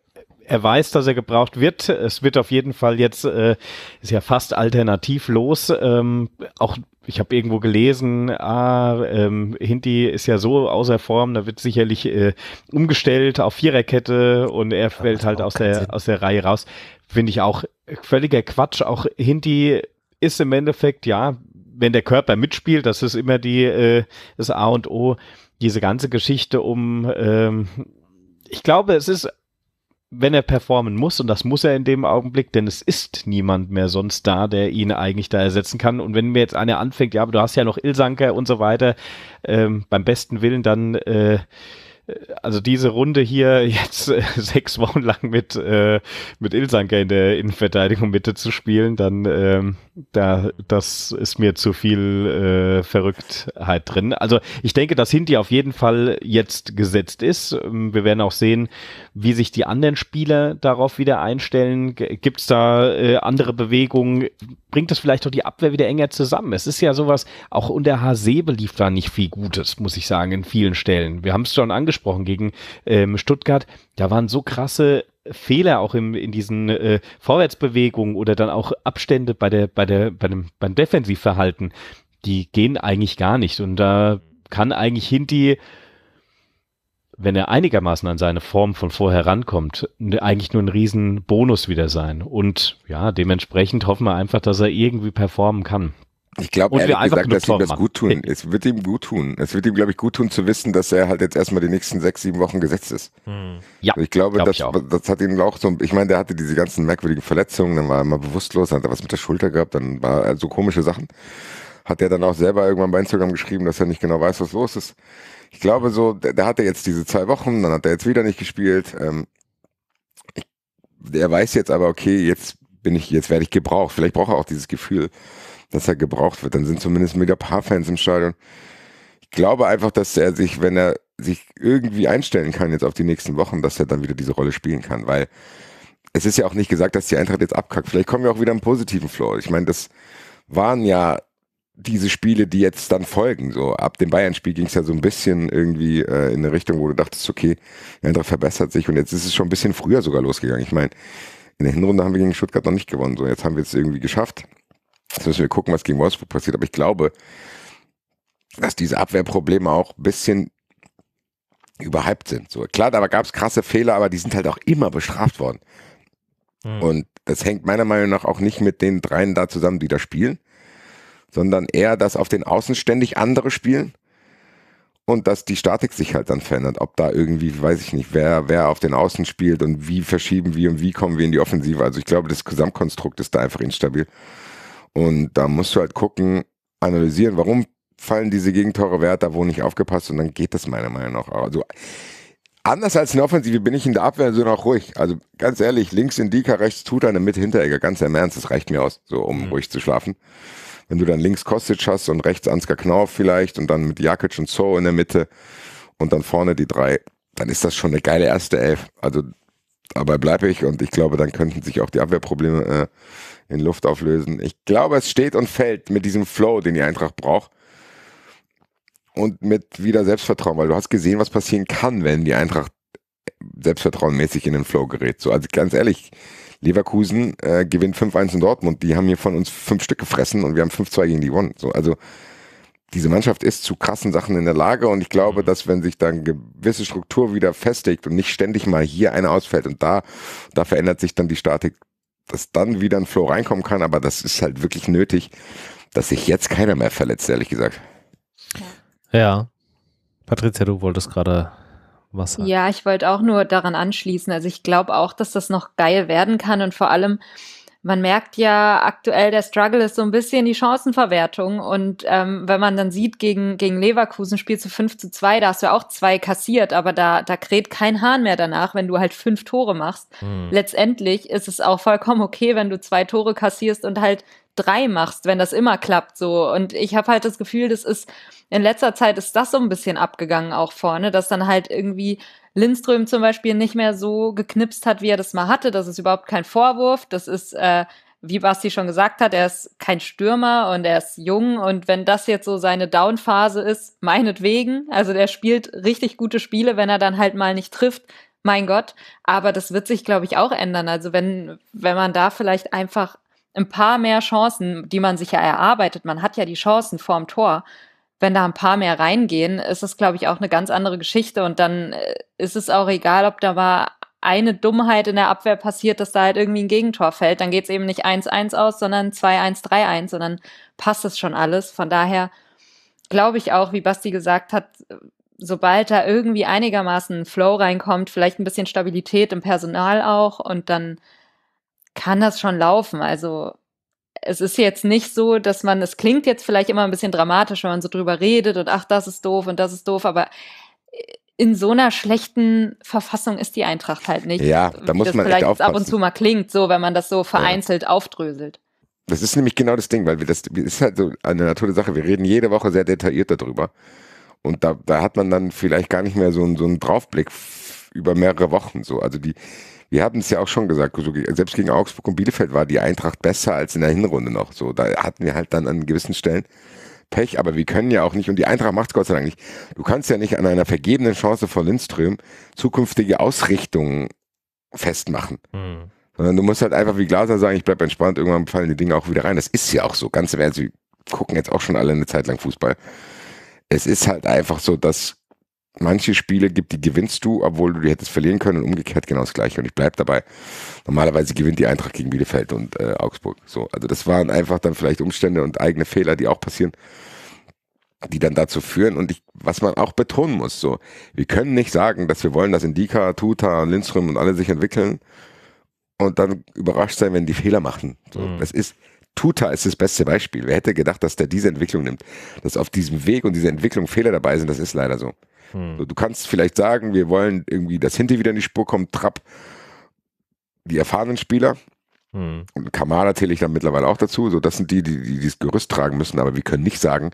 er weiß, dass er gebraucht wird. Es wird auf jeden Fall jetzt, äh, ist ja fast alternativlos. Ähm, auch ich habe irgendwo gelesen, ah, ähm, Hindi ist ja so außer Form, da wird sicherlich äh, umgestellt auf Viererkette und er fällt halt aus der, aus der Reihe raus. Finde ich auch völliger Quatsch. Auch Hindi ist im Endeffekt, ja, wenn der Körper mitspielt, das ist immer die, äh, das A und O diese ganze Geschichte um, ähm, ich glaube, es ist, wenn er performen muss, und das muss er in dem Augenblick, denn es ist niemand mehr sonst da, der ihn eigentlich da ersetzen kann. Und wenn mir jetzt einer anfängt, ja, aber du hast ja noch Ilsanker und so weiter, ähm, beim besten Willen, dann äh, also diese Runde hier jetzt äh, sechs Wochen lang mit, äh, mit Ilsanker in der Innenverteidigung Mitte zu spielen, dann ähm, da, das ist mir zu viel äh, Verrücktheit drin. Also ich denke, dass Hinti auf jeden Fall jetzt gesetzt ist. Ähm, wir werden auch sehen, wie sich die anderen Spieler darauf wieder einstellen? Gibt es da äh, andere Bewegungen? Bringt das vielleicht doch die Abwehr wieder enger zusammen? Es ist ja sowas, auch unter Hasebe lief da nicht viel Gutes, muss ich sagen, in vielen Stellen. Wir haben es schon angesprochen gegen ähm, Stuttgart. Da waren so krasse Fehler auch im, in diesen äh, Vorwärtsbewegungen oder dann auch Abstände bei der, bei der, bei dem, beim Defensivverhalten, die gehen eigentlich gar nicht. Und da kann eigentlich Hinti wenn er einigermaßen an seine Form von vorher rankommt, eigentlich nur ein riesen Bonus wieder sein. Und ja, dementsprechend hoffen wir einfach, dass er irgendwie performen kann. Ich glaube ehrlich gesagt, dass ihm das machen. gut tun.
Es wird ihm gut tun. Es wird ihm, glaube ich, gut tun zu wissen, dass er halt jetzt erstmal die nächsten sechs, sieben Wochen gesetzt ist. Hm. Ja, ich glaube, glaub das, ich das hat ihn auch so, ich meine, der hatte diese ganzen merkwürdigen Verletzungen, dann war er mal bewusstlos, hat er was mit der Schulter gehabt, dann war er so komische Sachen. Hat er dann auch selber irgendwann bei Instagram geschrieben, dass er nicht genau weiß, was los ist ich glaube so, der, der hatte jetzt diese zwei Wochen, dann hat er jetzt wieder nicht gespielt. Ähm, ich, der weiß jetzt aber, okay, jetzt bin ich, jetzt werde ich gebraucht. Vielleicht braucht er auch dieses Gefühl, dass er gebraucht wird. Dann sind zumindest mega paar Fans im Stadion. Ich glaube einfach, dass er sich, wenn er sich irgendwie einstellen kann jetzt auf die nächsten Wochen, dass er dann wieder diese Rolle spielen kann, weil es ist ja auch nicht gesagt, dass die Eintracht jetzt abkackt. Vielleicht kommen wir auch wieder im positiven Flow. Ich meine, das waren ja diese Spiele, die jetzt dann folgen. So ab dem Bayern-Spiel ging es ja so ein bisschen irgendwie äh, in eine Richtung, wo du dachtest, okay, der Eintracht verbessert sich und jetzt ist es schon ein bisschen früher sogar losgegangen. Ich meine, in der Hinrunde haben wir gegen Stuttgart noch nicht gewonnen. So, jetzt haben wir es irgendwie geschafft. Jetzt müssen wir gucken, was gegen Wolfsburg passiert. Aber ich glaube, dass diese Abwehrprobleme auch ein bisschen überhyped sind. So, klar, da gab es krasse Fehler, aber die sind halt auch immer bestraft worden. Mhm. Und das hängt meiner Meinung nach auch nicht mit den dreien da zusammen, die da spielen, sondern eher, dass auf den Außen ständig andere spielen und dass die Statik sich halt dann verändert. Ob da irgendwie, weiß ich nicht, wer, wer auf den Außen spielt und wie verschieben wir und wie kommen wir in die Offensive. Also ich glaube, das Gesamtkonstrukt ist da einfach instabil. Und da musst du halt gucken, analysieren, warum fallen diese Gegentore wert, da wo nicht aufgepasst und dann geht das meiner Meinung nach. auch. Also anders als in der Offensive bin ich in der Abwehr so noch ruhig. Also ganz ehrlich, links in Dika, rechts tut in der Mitte Hinteregger. Ganz im Ernst, das reicht mir aus, so um mhm. ruhig zu schlafen wenn du dann links Kostic hast und rechts Ansgar Knauf vielleicht und dann mit Jakic und So in der Mitte und dann vorne die drei, dann ist das schon eine geile erste Elf. Also dabei bleibe ich und ich glaube, dann könnten sich auch die Abwehrprobleme äh, in Luft auflösen. Ich glaube, es steht und fällt mit diesem Flow, den die Eintracht braucht. Und mit wieder Selbstvertrauen, weil du hast gesehen, was passieren kann, wenn die Eintracht äh, selbstvertrauenmäßig in den Flow gerät. So, also ganz ehrlich, Leverkusen äh, gewinnt 5-1 in Dortmund. Die haben hier von uns fünf Stück gefressen und wir haben 5-2 gegen die gewonnen. So, also diese Mannschaft ist zu krassen Sachen in der Lage und ich glaube, mhm. dass wenn sich dann gewisse Struktur wieder festigt und nicht ständig mal hier einer ausfällt und da, da verändert sich dann die Statik, dass dann wieder ein Flow reinkommen kann, aber das ist halt wirklich nötig, dass sich jetzt keiner mehr verletzt, ehrlich gesagt.
Ja. Patricia, du wolltest gerade Wasser.
Ja, ich wollte auch nur daran anschließen. Also ich glaube auch, dass das noch geil werden kann und vor allem, man merkt ja aktuell, der Struggle ist so ein bisschen die Chancenverwertung. Und ähm, wenn man dann sieht, gegen, gegen Leverkusen spielst du 5 zu 2, da hast du auch zwei kassiert, aber da, da kräht kein Hahn mehr danach, wenn du halt fünf Tore machst. Mhm. Letztendlich ist es auch vollkommen okay, wenn du zwei Tore kassierst und halt drei machst, wenn das immer klappt so. Und ich habe halt das Gefühl, das ist in letzter Zeit ist das so ein bisschen abgegangen auch vorne, dass dann halt irgendwie Lindström zum Beispiel nicht mehr so geknipst hat, wie er das mal hatte. Das ist überhaupt kein Vorwurf. Das ist äh, wie Basti schon gesagt hat, er ist kein Stürmer und er ist jung. Und wenn das jetzt so seine Down-Phase ist, meinetwegen. Also der spielt richtig gute Spiele, wenn er dann halt mal nicht trifft. Mein Gott. Aber das wird sich, glaube ich, auch ändern. Also wenn, wenn man da vielleicht einfach ein paar mehr Chancen, die man sich ja erarbeitet, man hat ja die Chancen vorm Tor, wenn da ein paar mehr reingehen, ist das, glaube ich, auch eine ganz andere Geschichte. Und dann äh, ist es auch egal, ob da mal eine Dummheit in der Abwehr passiert, dass da halt irgendwie ein Gegentor fällt. Dann geht es eben nicht 1-1 aus, sondern 2-1, 3-1 und dann passt es schon alles. Von daher glaube ich auch, wie Basti gesagt hat, sobald da irgendwie einigermaßen Flow reinkommt, vielleicht ein bisschen Stabilität im Personal auch und dann kann das schon laufen. Also es ist jetzt nicht so, dass man, es klingt jetzt vielleicht immer ein bisschen dramatisch, wenn man so drüber redet und ach, das ist doof und das ist doof, aber äh, in so einer schlechten Verfassung ist die Eintracht halt nicht. Ja, da muss das man vielleicht echt aufpassen. ab und zu mal klingt, so wenn man das so vereinzelt ja. aufdröselt.
Das ist nämlich genau das Ding, weil wir das ist halt so eine Natur der Sache. Wir reden jede Woche sehr detailliert darüber. Und da, da hat man dann vielleicht gar nicht mehr so einen, so einen Draufblick über mehrere Wochen so. Also die, wir haben es ja auch schon gesagt, so, selbst gegen Augsburg und Bielefeld war die Eintracht besser als in der Hinrunde noch. So, da hatten wir halt dann an gewissen Stellen Pech, aber wir können ja auch nicht, und die Eintracht macht es Gott sei Dank nicht, du kannst ja nicht an einer vergebenen Chance von Lindström zukünftige Ausrichtungen festmachen. Hm. Sondern du musst halt einfach wie Glaser sagen, ich bleib entspannt, irgendwann fallen die Dinge auch wieder rein. Das ist ja auch so, ganz im Ernst, wir gucken jetzt auch schon alle eine Zeit lang Fußball. Es ist halt einfach so, dass manche Spiele gibt, die gewinnst du, obwohl du die hättest verlieren können und umgekehrt genau das gleiche. Und ich bleibe dabei. Normalerweise gewinnt die Eintracht gegen Bielefeld und äh, Augsburg. So, also das waren einfach dann vielleicht Umstände und eigene Fehler, die auch passieren, die dann dazu führen. Und ich, was man auch betonen muss, so, wir können nicht sagen, dass wir wollen, dass Indika, Tuta, Lindström und alle sich entwickeln und dann überrascht sein, wenn die Fehler machen. So, mhm. Das ist Tuta ist das beste Beispiel. Wer hätte gedacht, dass der diese Entwicklung nimmt? Dass auf diesem Weg und dieser Entwicklung Fehler dabei sind, das ist leider so. Hm. So, du kannst vielleicht sagen, wir wollen irgendwie, dass Hinti wieder in die Spur kommt, Trapp, die erfahrenen Spieler. Hm. Und Kamada zähle ich dann mittlerweile auch dazu. So, das sind die, die, die dieses Gerüst tragen müssen, aber wir können nicht sagen,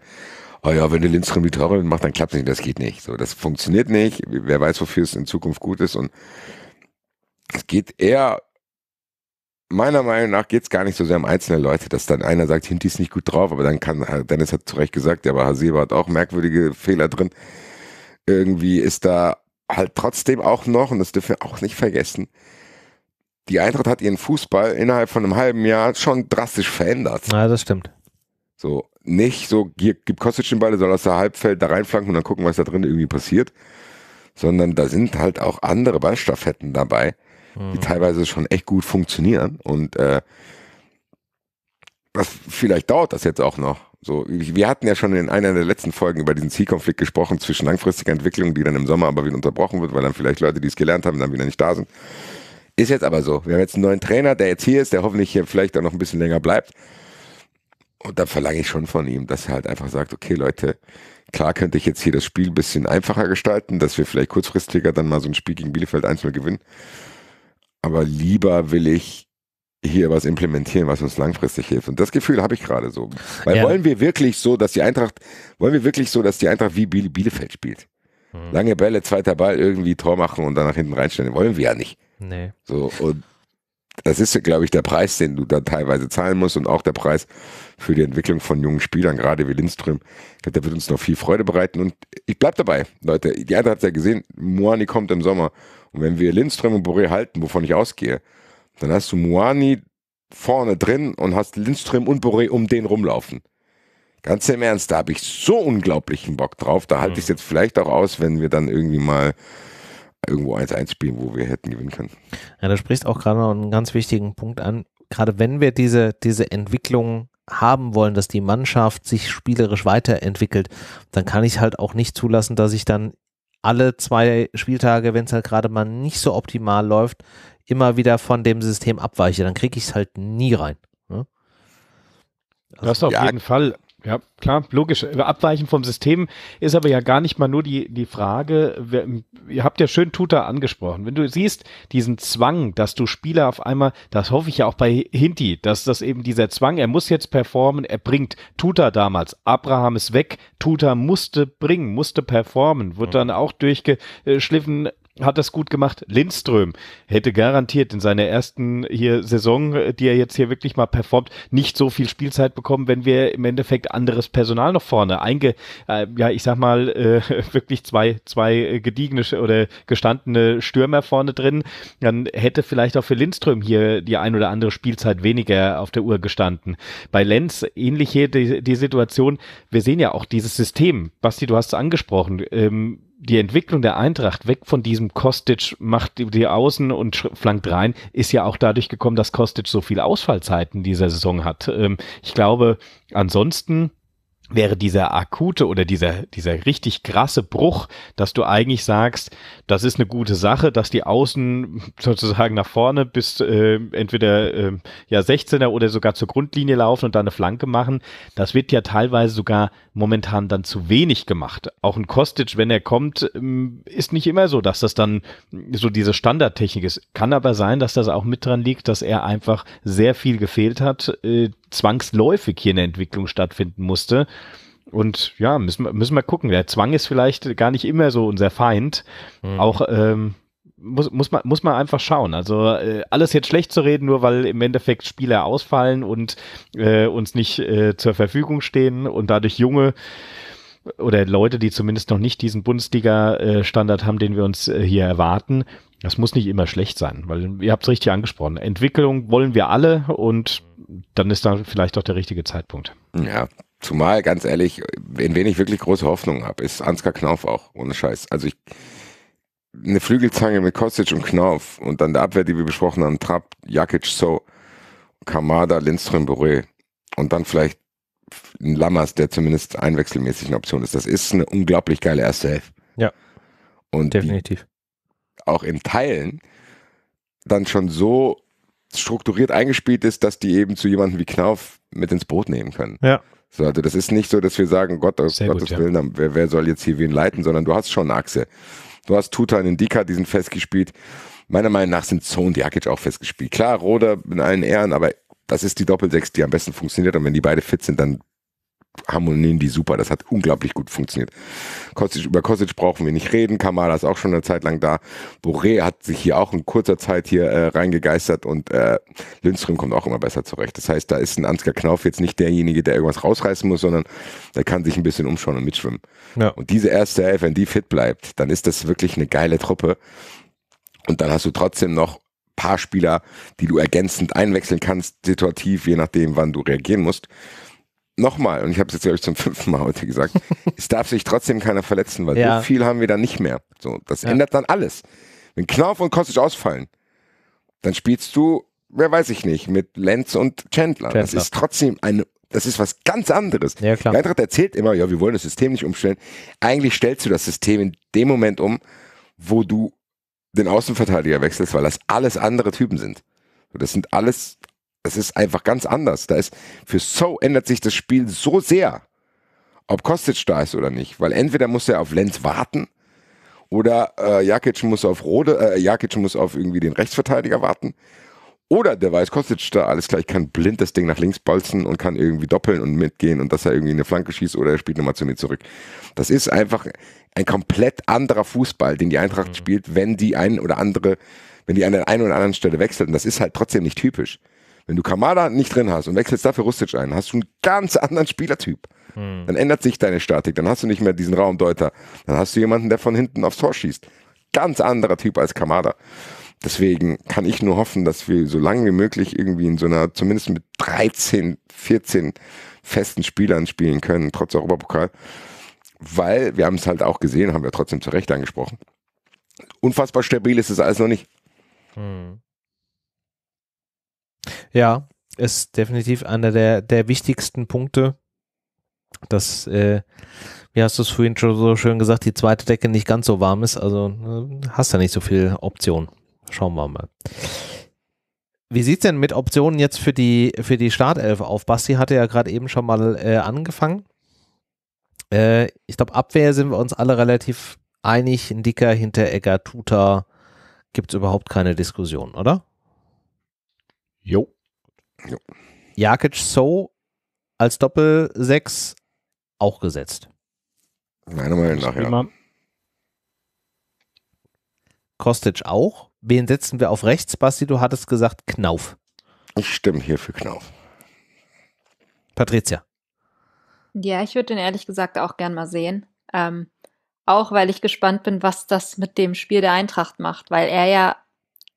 oh ja, wenn der Lindström die Torwellen macht, dann klappt es nicht. Das geht nicht. So, das funktioniert nicht. Wer weiß, wofür es in Zukunft gut ist. Und es geht eher, meiner Meinung nach, geht es gar nicht so sehr um einzelne Leute, dass dann einer sagt, Hinti ist nicht gut drauf, aber dann kann, äh, Dennis hat zu Recht gesagt, ja, aber Hasebe hat auch merkwürdige Fehler drin irgendwie ist da halt trotzdem auch noch, und das dürfen wir auch nicht vergessen, die Eintracht hat ihren Fußball innerhalb von einem halben Jahr schon drastisch verändert. Ja, das stimmt. So, nicht so, hier gibt Kostic den Ball, soll aus der Halbfeld da reinflanken und dann gucken, was da drin irgendwie passiert, sondern da sind halt auch andere Ballstaffetten dabei, mhm. die teilweise schon echt gut funktionieren und äh, das, vielleicht dauert das jetzt auch noch. So, wir hatten ja schon in einer der letzten Folgen über diesen Zielkonflikt gesprochen zwischen langfristiger Entwicklung, die dann im Sommer aber wieder unterbrochen wird, weil dann vielleicht Leute, die es gelernt haben, dann wieder nicht da sind. Ist jetzt aber so. Wir haben jetzt einen neuen Trainer, der jetzt hier ist, der hoffentlich hier vielleicht auch noch ein bisschen länger bleibt. Und da verlange ich schon von ihm, dass er halt einfach sagt, okay Leute, klar könnte ich jetzt hier das Spiel ein bisschen einfacher gestalten, dass wir vielleicht kurzfristiger dann mal so ein Spiel gegen Bielefeld einzeln gewinnen. Aber lieber will ich hier was implementieren, was uns langfristig hilft. Und das Gefühl habe ich gerade so. Weil ja. wollen wir wirklich so, dass die Eintracht, wollen wir wirklich so, dass die Eintracht wie Bielefeld spielt? Mhm. Lange Bälle, zweiter Ball, irgendwie Tor machen und dann nach hinten reinstellen. Wollen wir ja nicht. Nee. So, und das ist, glaube ich, der Preis, den du dann teilweise zahlen musst und auch der Preis für die Entwicklung von jungen Spielern, gerade wie Lindström. Der wird uns noch viel Freude bereiten und ich bleibe dabei, Leute. Die Eintracht hat es ja gesehen, Moani kommt im Sommer. Und wenn wir Lindström und Boré halten, wovon ich ausgehe, dann hast du Moani vorne drin und hast Lindström und Boré um den rumlaufen. Ganz im Ernst, da habe ich so unglaublichen Bock drauf. Da halte ich es mhm. jetzt vielleicht auch aus, wenn wir dann irgendwie mal irgendwo 1-1 spielen, wo wir hätten gewinnen können.
Ja, da sprichst auch gerade noch einen ganz wichtigen Punkt an. Gerade wenn wir diese, diese Entwicklung haben wollen, dass die Mannschaft sich spielerisch weiterentwickelt, dann kann ich halt auch nicht zulassen, dass ich dann alle zwei Spieltage, wenn es halt gerade mal nicht so optimal läuft, immer wieder von dem System abweiche. Dann kriege ich es halt nie rein. Ne? Also, das auf ja, jeden Fall. Ja, klar, logisch. Abweichen vom System
ist aber ja gar nicht mal nur die, die Frage, wer, ihr habt ja schön Tuta angesprochen. Wenn du siehst, diesen Zwang, dass du Spieler auf einmal, das hoffe ich ja auch bei Hinti, dass das eben dieser Zwang, er muss jetzt performen, er bringt Tuta damals. Abraham ist weg, Tuta musste bringen, musste performen, wird dann auch durchgeschliffen, hat das gut gemacht. Lindström hätte garantiert in seiner ersten hier Saison, die er jetzt hier wirklich mal performt, nicht so viel Spielzeit bekommen, wenn wir im Endeffekt anderes Personal noch vorne einge, äh, ja, ich sag mal, äh, wirklich zwei, zwei gediegene oder gestandene Stürmer vorne drin, dann hätte vielleicht auch für Lindström hier die ein oder andere Spielzeit weniger auf der Uhr gestanden. Bei Lenz ähnlich hier die, die Situation. Wir sehen ja auch dieses System. Basti, du hast es angesprochen. Ähm, die Entwicklung der Eintracht weg von diesem Kostic macht die Außen und flankt rein, ist ja auch dadurch gekommen, dass Kostic so viele Ausfallzeiten dieser Saison hat. Ähm, ich glaube, ansonsten wäre dieser akute oder dieser, dieser richtig krasse Bruch, dass du eigentlich sagst, das ist eine gute Sache, dass die Außen sozusagen nach vorne bis äh, entweder äh, ja 16er oder sogar zur Grundlinie laufen und dann eine Flanke machen. Das wird ja teilweise sogar momentan dann zu wenig gemacht. Auch ein Kostic, wenn er kommt, ähm, ist nicht immer so, dass das dann so diese Standardtechnik ist. Kann aber sein, dass das auch mit dran liegt, dass er einfach sehr viel gefehlt hat, äh, zwangsläufig hier eine Entwicklung stattfinden musste. Und ja, müssen, wir müssen wir gucken. Der Zwang ist vielleicht gar nicht immer so unser Feind. Mhm. Auch ähm, muss, muss, man, muss man einfach schauen. Also äh, alles jetzt schlecht zu reden, nur weil im Endeffekt Spieler ausfallen und äh, uns nicht äh, zur Verfügung stehen und dadurch junge oder Leute, die zumindest noch nicht diesen Bundesliga-Standard haben, den wir uns äh, hier erwarten. Das muss nicht immer schlecht sein, weil ihr habt es richtig angesprochen. Entwicklung wollen wir alle und dann ist da vielleicht auch der richtige Zeitpunkt.
Ja, zumal ganz ehrlich, in wen ich wirklich große Hoffnung habe, ist Ansgar Knauf auch, ohne Scheiß. Also ich, eine Flügelzange mit Kostic und Knauf und dann der Abwehr, die wir besprochen haben, Trapp, Jakic, So, Kamada, Lindström, Boré und dann vielleicht ein Lammers, der zumindest einwechselmäßig eine Option ist. Das ist eine unglaublich geile erste Hälfte. Ja. Und definitiv. Auch in Teilen dann schon so strukturiert eingespielt ist, dass die eben zu jemandem wie Knauf mit ins Boot nehmen können. Ja. So, also das ist nicht so, dass wir sagen, Gott, aus Sehr Gottes gut, Willen, ja. wer, wer, soll jetzt hier wen leiten, sondern du hast schon eine Achse. Du hast Tutan in Dika, die sind festgespielt. Meiner Meinung nach sind Zone Jakic auch festgespielt. Klar, Roder in allen Ehren, aber das ist die Doppelsechs, die am besten funktioniert. Und wenn die beide fit sind, dann harmonieren die super. Das hat unglaublich gut funktioniert. Kostic, über Kostic brauchen wir nicht reden. Kamala ist auch schon eine Zeit lang da. Boré hat sich hier auch in kurzer Zeit hier äh, reingegeistert und äh, Lindström kommt auch immer besser zurecht. Das heißt, da ist ein Ansgar Knauf jetzt nicht derjenige, der irgendwas rausreißen muss, sondern der kann sich ein bisschen umschauen und mitschwimmen. Ja. Und diese erste Elf, wenn die fit bleibt, dann ist das wirklich eine geile Truppe. Und dann hast du trotzdem noch paar Spieler, die du ergänzend einwechseln kannst, situativ, je nachdem, wann du reagieren musst. Nochmal, und ich habe es jetzt, glaube ich, zum fünften Mal heute gesagt, es darf sich trotzdem keiner verletzen, weil ja. so viel haben wir dann nicht mehr. So, das ja. ändert dann alles. Wenn Knauf und Kostic ausfallen, dann spielst du, wer weiß ich nicht, mit Lenz und Chandler. Chandler. Das ist trotzdem eine das ist was ganz anderes. Ja, klar. Eintracht erzählt immer, ja, wir wollen das System nicht umstellen. Eigentlich stellst du das System in dem Moment um, wo du den Außenverteidiger wechselst, weil das alles andere Typen sind. Das sind alles, das ist einfach ganz anders. Da ist, für So ändert sich das Spiel so sehr, ob Kostic da ist oder nicht. Weil entweder muss er auf Lenz warten oder äh, Jakic muss auf Rode, äh, Jakic muss auf irgendwie den Rechtsverteidiger warten. Oder der weiß, Kostic da alles gleich, kann blind das Ding nach links bolzen und kann irgendwie doppeln und mitgehen und dass er irgendwie eine Flanke schießt oder er spielt nochmal zu mir zurück. Das ist einfach, ein komplett anderer Fußball, den die Eintracht mhm. spielt, wenn die ein oder andere, wenn die an der einen oder anderen Stelle wechselt. Und das ist halt trotzdem nicht typisch. Wenn du Kamada nicht drin hast und wechselst dafür Rustic ein, hast du einen ganz anderen Spielertyp. Mhm. Dann ändert sich deine Statik, dann hast du nicht mehr diesen Raumdeuter, dann hast du jemanden, der von hinten aufs Tor schießt. Ganz anderer Typ als Kamada. Deswegen kann ich nur hoffen, dass wir so lange wie möglich irgendwie in so einer, zumindest mit 13, 14 festen Spielern spielen können, trotz Europapokal weil wir haben es halt auch gesehen, haben wir trotzdem zu Recht angesprochen. Unfassbar stabil ist es alles noch nicht.
Hm. Ja, ist definitiv einer der, der wichtigsten Punkte, dass, äh, wie hast du es vorhin schon so schön gesagt, die zweite Decke nicht ganz so warm ist. Also äh, hast da nicht so viel Optionen. Schauen wir mal. Wie sieht es denn mit Optionen jetzt für die, für die Startelf auf? Basti hatte ja gerade eben schon mal äh, angefangen. Äh, ich glaube, Abwehr sind wir uns alle relativ einig. Ein Dicker Hinteregger, Egger, Tuta gibt es überhaupt keine Diskussion, oder? Jo. jo. Jakic So als Doppel-6 auch gesetzt.
Meiner Meinung nach, ja.
Kostic auch. Wen setzen wir auf rechts, Basti? Du hattest gesagt Knauf. Ich stimme hier für Knauf. Patricia.
Ja, ich würde den ehrlich gesagt auch gern mal sehen. Ähm, auch weil ich gespannt bin, was das mit dem Spiel der Eintracht macht, weil er ja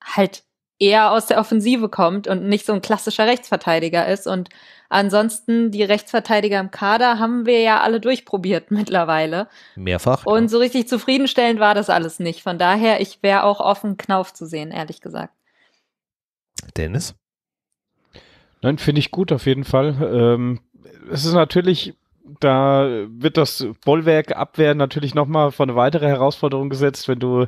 halt eher aus der Offensive kommt und nicht so ein klassischer Rechtsverteidiger ist. Und ansonsten, die Rechtsverteidiger im Kader haben wir ja alle durchprobiert mittlerweile. Mehrfach. Und so richtig zufriedenstellend war das alles nicht. Von daher, ich wäre auch offen, Knauf zu sehen, ehrlich gesagt.
Dennis? Nein, finde ich gut auf jeden Fall. Ähm, es ist natürlich da wird das Bollwerk Abwehr natürlich nochmal vor eine weitere Herausforderung gesetzt, wenn du,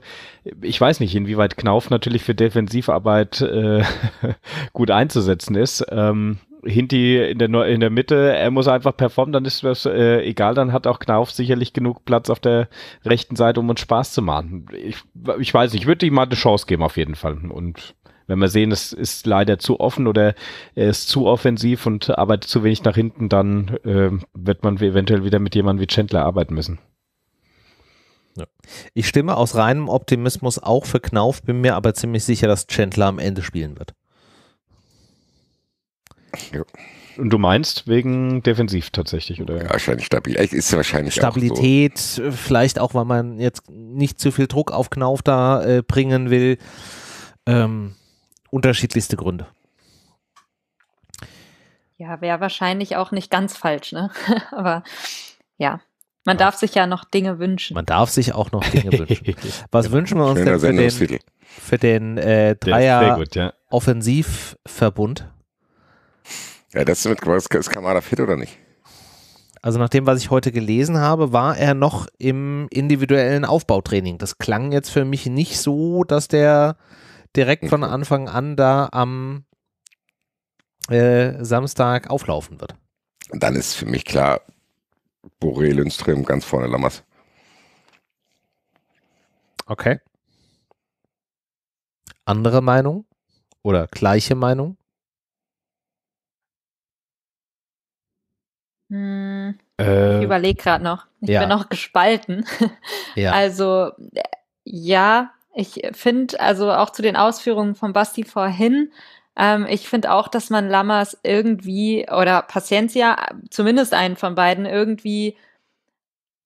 ich weiß nicht, inwieweit Knauf natürlich für Defensivarbeit äh, gut einzusetzen ist. Ähm, Hinti in der, in der Mitte, er muss einfach performen, dann ist das äh, egal, dann hat auch Knauf sicherlich genug Platz auf der rechten Seite, um uns Spaß zu machen. Ich, ich weiß nicht, ich würde ihm mal eine Chance geben auf jeden Fall und wenn wir sehen, es ist leider zu offen oder er ist zu offensiv und arbeitet zu wenig nach hinten, dann äh, wird man eventuell wieder mit jemandem wie Chandler arbeiten müssen.
Ja. Ich stimme aus reinem Optimismus auch für Knauf, bin mir aber ziemlich sicher, dass Chandler am Ende spielen wird. Ja.
Und du meinst wegen defensiv tatsächlich, oder? Ja, wahrscheinlich stabil. Ist wahrscheinlich Stabilität,
auch so. Äh, vielleicht auch, weil man jetzt nicht zu viel Druck auf Knauf da äh, bringen will. Ähm, unterschiedlichste Gründe.
Ja, wäre wahrscheinlich auch nicht ganz falsch, ne? Aber ja, man ja. darf sich ja noch Dinge wünschen. Man
darf sich auch noch Dinge wünschen. Was wünschen wir uns denn für den, für den äh, Dreier-Offensivverbund? Ja, ja, das
mit, ist Kamada fit oder nicht?
Also nach dem, was ich heute gelesen habe, war er noch im individuellen Aufbautraining. Das klang jetzt für mich nicht so, dass der direkt von mhm. Anfang an da am äh, Samstag auflaufen wird.
Dann ist für mich klar, Boré Lindström ganz vorne Lammers.
Okay. Andere Meinung oder gleiche Meinung?
Hm, äh, ich überlege gerade noch. Ich ja. bin noch gespalten. ja. Also äh, ja, ich finde, also auch zu den Ausführungen von Basti vorhin, ähm, ich finde auch, dass man Lammers irgendwie oder Paciencia, zumindest einen von beiden, irgendwie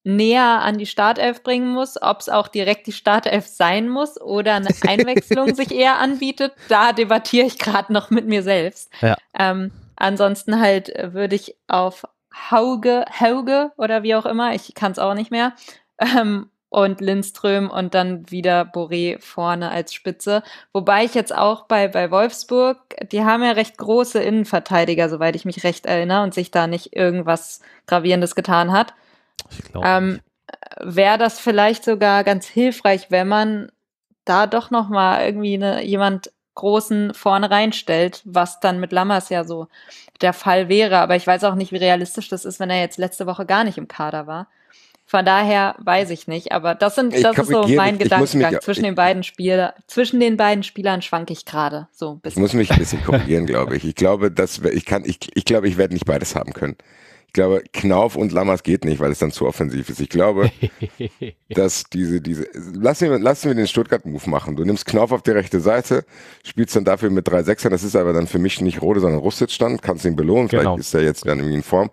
näher an die Startelf bringen muss, ob es auch direkt die Startelf sein muss oder eine Einwechslung sich eher anbietet, da debattiere ich gerade noch mit mir selbst. Ja. Ähm, ansonsten halt äh, würde ich auf Hauge, Hauge oder wie auch immer, ich kann es auch nicht mehr, ähm, und Lindström und dann wieder Boré vorne als Spitze. Wobei ich jetzt auch bei, bei Wolfsburg, die haben ja recht große Innenverteidiger, soweit ich mich recht erinnere, und sich da nicht irgendwas Gravierendes getan hat. Ich glaube. Ähm, Wäre das vielleicht sogar ganz hilfreich, wenn man da doch nochmal irgendwie eine, jemand Großen vorne reinstellt, was dann mit Lammers ja so der Fall wäre. Aber ich weiß auch nicht, wie realistisch das ist, wenn er jetzt letzte Woche gar nicht im Kader war. Von daher weiß ich nicht, aber das sind das glaub, ist so mein Gedankengang zwischen den beiden Spiel, zwischen den beiden Spielern schwank ich gerade so ein bisschen. Ich muss
mich ein bisschen korrigieren, glaube ich. Ich glaube, dass ich kann ich ich glaube, ich werde nicht beides haben können. Ich glaube, Knauf und Lammers geht nicht, weil es dann zu offensiv ist. Ich glaube, dass diese, diese, lassen wir, lassen wir den Stuttgart-Move machen. Du nimmst Knauf auf die rechte Seite, spielst dann dafür mit drei Sechsern. Das ist aber dann für mich nicht Rode, sondern Russitz stand. Kannst ihn belohnen. Genau. Vielleicht ist er jetzt dann irgendwie in Form,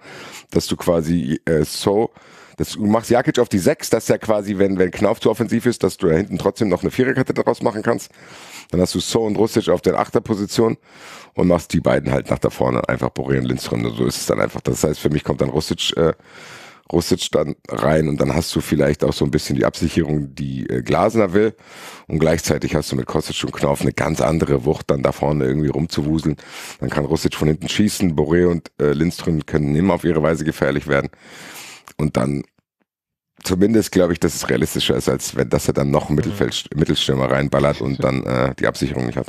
dass du quasi, äh, so, das, du machst Jakic auf die Sechs, dass ja quasi, wenn, wenn Knauf zu offensiv ist, dass du da hinten trotzdem noch eine Viererkette daraus machen kannst. Dann hast du So und Russisch auf der Achterposition und machst die beiden halt nach da vorne einfach Boré und Lindström. Und so ist es dann einfach. Das heißt, für mich kommt dann Russic, äh, Russic dann rein und dann hast du vielleicht auch so ein bisschen die Absicherung, die äh, Glasner will. Und gleichzeitig hast du mit Kostic und Knauf eine ganz andere Wucht, dann da vorne irgendwie rumzuwuseln. Dann kann Russic von hinten schießen, Boré und äh, Lindström können immer auf ihre Weise gefährlich werden. Und dann zumindest glaube ich, dass es realistischer ist, als wenn das er dann noch einen genau. Mittelfeld, Mittelstürmer reinballert und dann äh, die Absicherung nicht hat.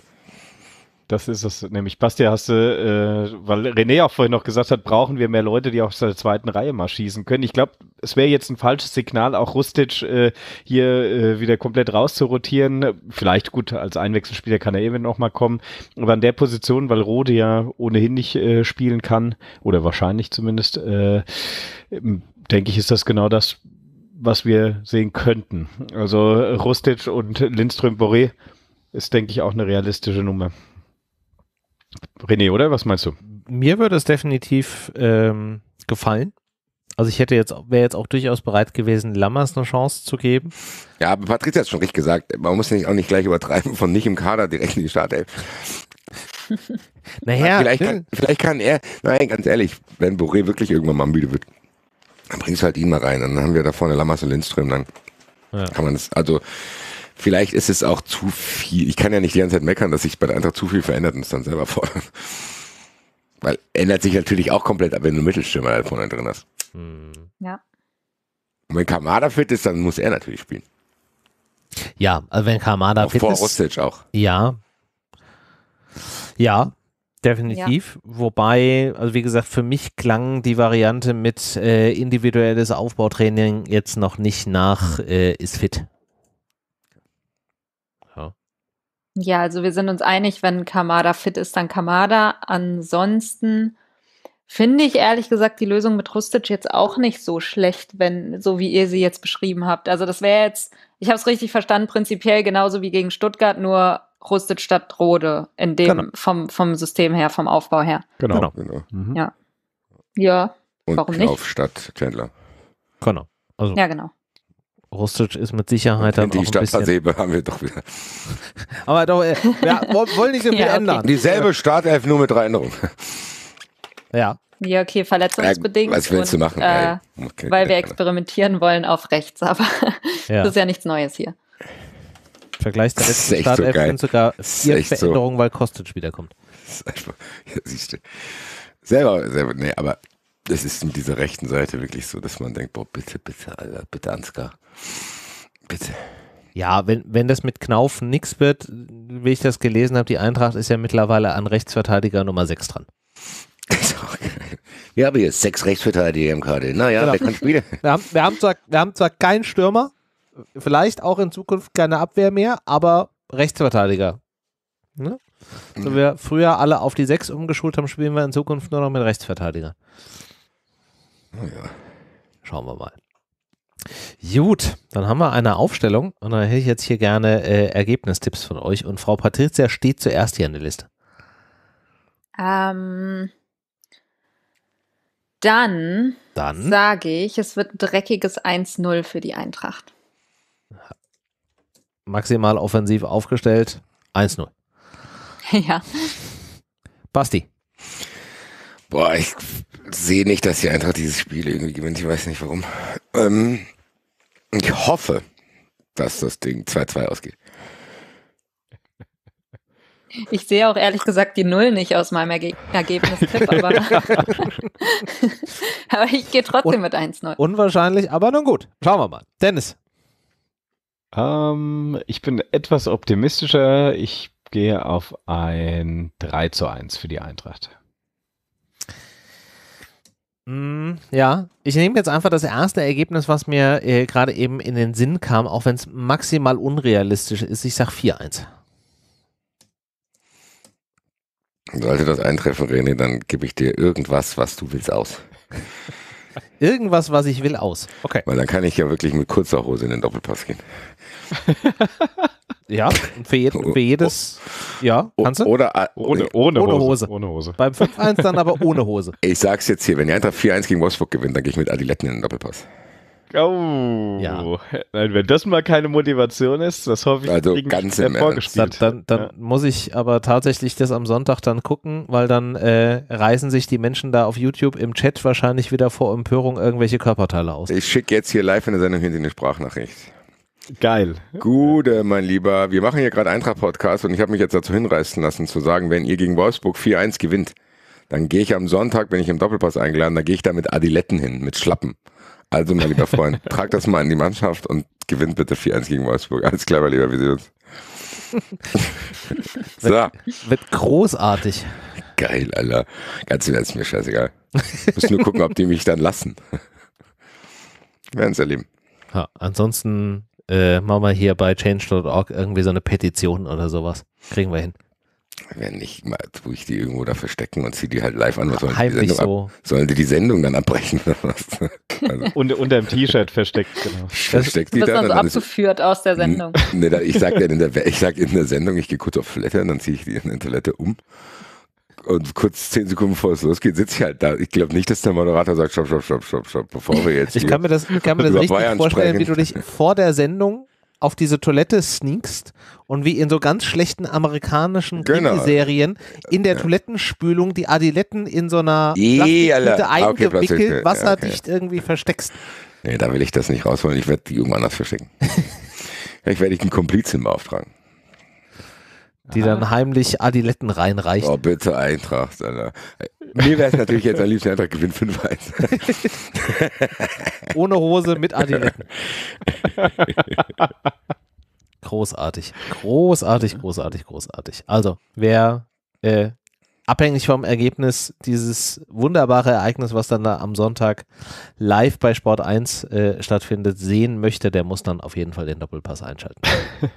Das ist es nämlich. Basti, hast du, äh, weil René auch vorhin noch gesagt hat, brauchen wir mehr Leute, die aus der zweiten Reihe mal schießen können. Ich glaube, es wäre jetzt ein falsches Signal, auch Rustic äh, hier äh, wieder komplett rauszurotieren. Vielleicht gut, als Einwechselspieler kann er eben noch mal kommen. Aber an der Position, weil Rode ja ohnehin nicht äh, spielen kann, oder wahrscheinlich zumindest, äh, denke ich, ist das genau das, was wir sehen könnten. Also Rustic und Lindström Boré ist, denke ich, auch eine realistische Nummer. René, oder? Was meinst du?
Mir würde es definitiv ähm, gefallen. Also ich hätte jetzt, wäre jetzt auch durchaus bereit gewesen,
Lammers eine Chance zu geben. Ja, aber Patricia hat schon richtig gesagt, man muss ja auch nicht gleich übertreiben, von nicht im Kader direkt in die Startelf. naja. Vielleicht kann, vielleicht kann er, nein, ganz ehrlich, wenn Boré wirklich irgendwann mal müde wird, bringst halt ihn mal rein. Und dann haben wir da vorne Lammers und Lindström, dann ja. kann man das, also vielleicht ist es auch zu viel. Ich kann ja nicht die ganze Zeit meckern, dass sich bei der Eintracht zu viel verändert und es dann selber fordern. Weil ändert sich natürlich auch komplett, wenn du Mittelstürmer halt vorne drin hast. Ja. Und wenn Kamada fit ist, dann muss er natürlich spielen. Ja, also wenn Kamada auch fit vor ist. Vor Rustic auch.
Ja. Ja, Definitiv. Ja. Wobei, also wie gesagt, für mich klang die Variante mit äh, individuelles Aufbautraining jetzt noch nicht nach äh, ist fit. Ja.
ja, also wir sind uns einig, wenn Kamada fit ist, dann Kamada. Ansonsten finde ich ehrlich gesagt die Lösung mit Rustic jetzt auch nicht so schlecht, wenn so wie ihr sie jetzt beschrieben habt. Also das wäre jetzt, ich habe es richtig verstanden, prinzipiell genauso wie gegen Stuttgart, nur statt Rode in dem genau. vom, vom System her, vom Aufbau her. Genau. genau. genau. Mhm. Ja. Ja. Und warum nicht?
Kaufstadt Chandler. Genau. Also. Ja, genau. Rustic ist mit Sicherheit dann die auch ein Stadt bisschen. Hasebe haben wir doch wieder.
Aber doch, äh, ja, wollen nicht so viel ja, okay. ändern. Dieselbe
Startelf nur mit drei Änderungen.
Ja.
Ja, okay, verletzungsbedingt. Äh, was willst und, du machen? Äh, okay. Weil wir experimentieren wollen auf rechts, aber ja. das ist ja nichts Neues hier.
Vergleich der letzten Startelf so sind sogar vier Veränderungen, so. weil Kostic wiederkommt.
Einfach, ja, siehst du. Selber, selber, nee, aber es ist mit dieser rechten Seite wirklich so, dass man denkt, boah, bitte, bitte, Alter, bitte, Ansgar. Bitte. Ja, wenn, wenn das mit Knaufen nix wird,
wie ich das gelesen habe, die Eintracht ist ja mittlerweile an Rechtsverteidiger Nummer 6 dran.
Wir haben jetzt sechs Rechtsverteidiger im Kader. Naja, genau. wer kann spielen?
Wir haben, wir, haben zwar, wir haben zwar keinen Stürmer, vielleicht auch in Zukunft keine Abwehr mehr, aber Rechtsverteidiger. Ne? So wie wir früher alle auf die Sechs umgeschult haben, spielen wir in Zukunft nur noch mit Rechtsverteidiger. Naja. Schauen wir mal. Gut, dann haben wir eine Aufstellung und dann hätte ich jetzt hier gerne äh, Ergebnistipps von euch. Und Frau Patricia steht zuerst hier an der Liste.
Ähm, dann, dann? sage ich, es wird ein dreckiges 1-0 für die Eintracht
maximal offensiv aufgestellt.
1-0. Ja. Basti. Boah, ich sehe nicht, dass die Eintracht dieses Spiel irgendwie gewinnt. Ich weiß nicht warum. Ähm, ich hoffe, dass das Ding 2-2 ausgeht.
Ich sehe auch ehrlich gesagt die Null nicht aus meinem Erge Ergebnistipp, aber, aber ich gehe trotzdem Un mit 1-0.
Unwahrscheinlich, aber nun gut. Schauen wir mal.
Dennis. Ähm, ich bin etwas optimistischer. Ich
gehe auf ein 3 zu 1 für die Eintracht. Mm, ja, ich nehme jetzt einfach das erste Ergebnis, was mir äh, gerade eben in den Sinn kam, auch wenn es maximal unrealistisch ist. Ich sage 4-1.
Sollte das eintreffen, René, dann gebe ich dir irgendwas, was du willst, aus irgendwas, was ich will, aus. Okay. Weil dann kann ich ja wirklich mit kurzer Hose in den Doppelpass gehen. ja, für, je, für jedes. Ja, kannst du? Oder, äh,
ohne, ohne, ohne Hose. Hose. Ohne Hose. Beim 5-1 dann aber ohne Hose.
Ich sag's jetzt hier, wenn die Eintracht 4-1 gegen Wolfsburg gewinnt, dann gehe ich mit Adiletten in den Doppelpass.
Oh.
Ja. Wenn das mal keine Motivation ist, das hoffe ich. Also ganz im Ernst. Dann, dann, ja.
muss ich aber tatsächlich das am Sonntag dann gucken, weil dann äh, reißen sich die Menschen da auf YouTube im Chat wahrscheinlich wieder vor Empörung irgendwelche Körperteile
aus. Ich schicke jetzt hier live in der Sendung hinter eine Sprachnachricht. Geil. Gute, mein Lieber. Wir machen hier gerade Eintracht-Podcast und ich habe mich jetzt dazu hinreißen lassen zu sagen, wenn ihr gegen Wolfsburg 4-1 gewinnt, dann gehe ich am Sonntag, wenn ich im Doppelpass eingeladen, dann gehe ich da mit Adiletten hin, mit Schlappen. Also, mein lieber Freund, trag das mal in die Mannschaft und gewinnt bitte 4-1 gegen Wolfsburg. Alles klar, mein Lieber, wir sehen uns. so. Wird, wird, großartig. Geil, Alter. Ganz ehrlich, ist mir scheißegal. Ich muss nur gucken, ob die mich dann lassen. Wir werden es erleben. Ja,
ansonsten äh, machen wir hier bei change.org irgendwie so eine Petition oder sowas.
Kriegen wir hin. Wenn nicht, mal tue ich die irgendwo da verstecken und ziehe die halt live an. Was sollen, Heimlich die so. sollen die die Sendung dann abbrechen oder was?
Also. Und unter dem T-Shirt versteckt, genau.
Versteckt die dann. Das so
abgeführt aus der Sendung. Ne, da, ich sage in,
der, ich sag in der Sendung, ich gehe kurz auf Toilette und dann ziehe ich die in der Toilette um. Und kurz zehn Sekunden bevor es losgeht, sitze ich halt da. Ich glaube nicht, dass der Moderator sagt, stopp, stopp, stopp, stopp, stopp, bevor wir jetzt. Ich kann mir das, kann mir das richtig vorstellen, sprechen. wie du
dich vor der Sendung auf diese Toilette sneakst und wie in so ganz schlechten amerikanischen genau. Serien in der ja. Toilettenspülung die Adiletten in so einer Plastiktüte ah, eingewickelt, okay, wasserdicht ja, okay. irgendwie versteckst.
Nee, da will ich das nicht rausholen. Ich werde die irgendwo anders verstecken. Vielleicht werde ich einen Komplizen beauftragen.
Die dann heimlich Adiletten reinreicht. Oh, bitte Eintracht, Alter. Mir wäre es natürlich jetzt am liebsten, Eintracht gewinnt 5-1. Ohne Hose mit Adiletten. Großartig. Großartig, großartig, großartig. Also, wer äh, abhängig vom Ergebnis dieses wunderbare Ereignis, was dann da am Sonntag live bei Sport 1 äh, stattfindet, sehen möchte, der muss dann auf jeden Fall den Doppelpass einschalten.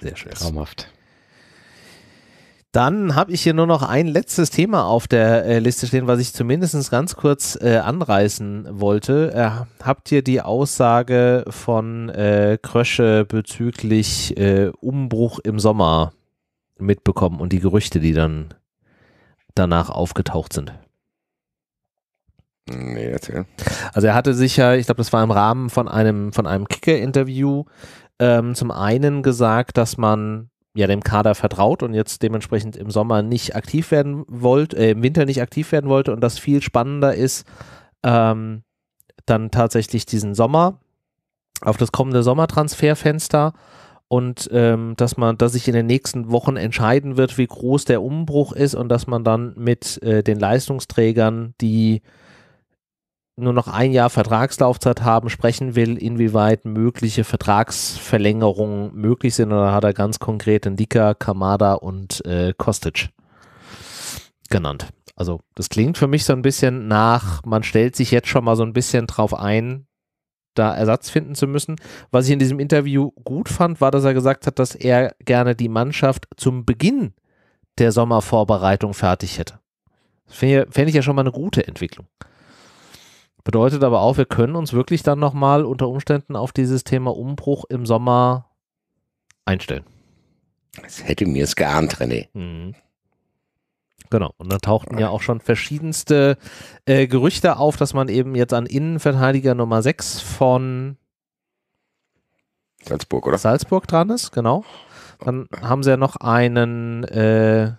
Sehr schön. Traumhaft. Dann habe ich hier nur noch ein letztes Thema auf der äh, Liste stehen, was ich zumindest ganz kurz äh, anreißen wollte. Äh, habt ihr die Aussage von äh, Krösche bezüglich äh, Umbruch im Sommer mitbekommen und die Gerüchte, die dann danach aufgetaucht sind? Nee, erzähl. Also er hatte sicher, ich glaube, das war im Rahmen von einem, von einem Kicker-Interview ähm, zum einen gesagt, dass man ja dem Kader vertraut und jetzt dementsprechend im Sommer nicht aktiv werden wollte, äh, im Winter nicht aktiv werden wollte und das viel spannender ist, ähm, dann tatsächlich diesen Sommer auf das kommende Sommertransferfenster und ähm, dass man, dass sich in den nächsten Wochen entscheiden wird, wie groß der Umbruch ist und dass man dann mit äh, den Leistungsträgern, die nur noch ein Jahr Vertragslaufzeit haben, sprechen will, inwieweit mögliche Vertragsverlängerungen möglich sind. Und da hat er ganz konkret Ndika, Kamada und äh, Kostic genannt. Also das klingt für mich so ein bisschen nach, man stellt sich jetzt schon mal so ein bisschen drauf ein, da Ersatz finden zu müssen. Was ich in diesem Interview gut fand, war, dass er gesagt hat, dass er gerne die Mannschaft zum Beginn der Sommervorbereitung fertig hätte. Das fände ich, fänd ich ja schon mal eine gute Entwicklung. Bedeutet aber auch, wir können uns wirklich dann nochmal unter Umständen auf dieses Thema Umbruch im Sommer
einstellen. Das hätte mir es geahnt, René.
Mhm. Genau. Und dann tauchten ja auch schon verschiedenste äh, Gerüchte auf, dass man eben jetzt an Innenverteidiger Nummer 6 von Salzburg, oder? Salzburg dran ist, genau. Dann haben sie ja noch einen äh,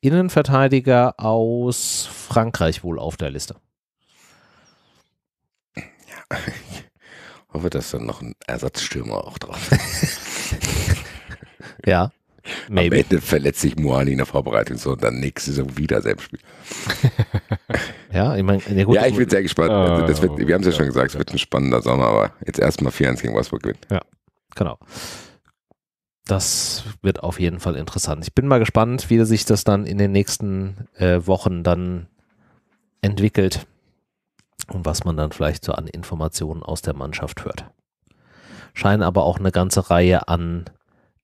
Innenverteidiger aus Frankreich wohl auf der Liste. Ich hoffe,
dass dann noch ein Ersatzstürmer auch drauf ist. ja. Maybe. Am Ende verletzt sich Moani in der Vorbereitung so und dann nächste Saison wieder selbst spielen. ja, ich meine, ja, ich bin sehr gespannt. Oh, also wird, wir haben es ja, ja, schon gesagt, es wird ein spannender Sommer, aber jetzt erstmal 4-1 gegen Wolfsburg gewinnen.
Ja, genau. Das wird auf jeden Fall interessant. Ich bin mal gespannt, wie sich das dann in den nächsten äh, Wochen dann entwickelt und was man dann vielleicht so an Informationen aus der Mannschaft hört. Scheinen aber auch eine ganze Reihe an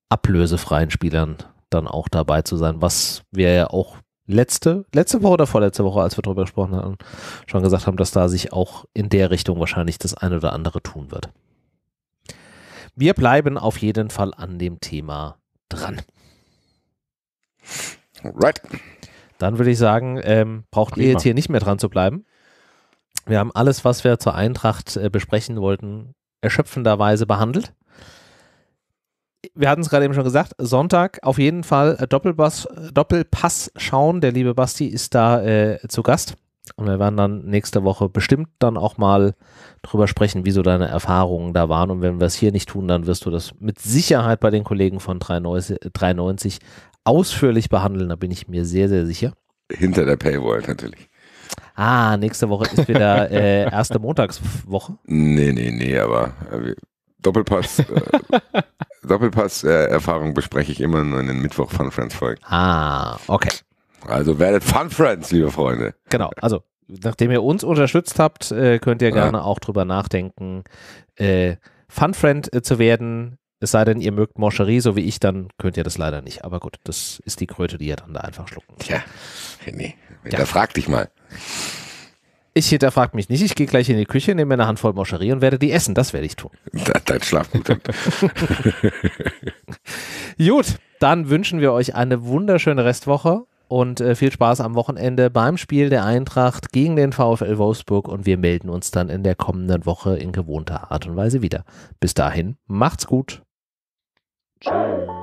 ablösefreien Spielern dann auch dabei zu sein, was wir ja auch letzte, letzte Woche oder vorletzte Woche, als wir darüber gesprochen haben, schon gesagt haben, dass da sich auch in der Richtung wahrscheinlich das eine oder andere tun wird. Wir bleiben auf jeden Fall an dem Thema dran. Right. Dann würde ich sagen, ähm, braucht Prima. ihr jetzt hier nicht mehr dran zu bleiben. Wir haben alles, was wir zur Eintracht äh, besprechen wollten, erschöpfenderweise behandelt. Wir hatten es gerade eben schon gesagt, Sonntag auf jeden Fall äh, Doppelpass, äh, Doppelpass schauen. Der liebe Basti ist da äh, zu Gast. Und wir werden dann nächste Woche bestimmt dann auch mal drüber sprechen, wie so deine Erfahrungen da waren. Und wenn wir es hier nicht tun, dann wirst du das mit Sicherheit bei den Kollegen von 93, 93 ausführlich behandeln. Da bin ich mir sehr, sehr sicher.
Hinter der Paywall natürlich
ah, nächste Woche ist wieder äh, erste Montagswoche.
Nee, nee, nee, aber äh, Doppelpass, äh, Doppelpass-Erfahrung bespreche ich immer nur in den Mittwoch von Friends Folgen. Ah, okay. Also werdet Fun Friends, liebe Freunde. Genau,
also nachdem ihr uns unterstützt habt, äh, könnt ihr gerne ja. auch drüber nachdenken, äh, Fun Friend zu werden. Es sei denn, ihr mögt Moscherie, so wie ich, dann könnt ihr das leider nicht. Aber gut, das ist die Kröte, die ihr dann da einfach schlucken Tja, nee, hinterfrag ja. dich mal. Ich hinterfrag mich nicht. Ich gehe gleich in die Küche, nehme mir eine Handvoll Moscherie und werde die essen. Das werde ich tun.
Dein Schlaf Gut,
gut, dann wünschen wir euch eine wunderschöne Restwoche und äh, viel Spaß am Wochenende beim Spiel der Eintracht gegen den VfL Wolfsburg und wir melden uns dann in der kommenden Woche in gewohnter Art und Weise wieder. Bis dahin, macht's gut. Tschüss.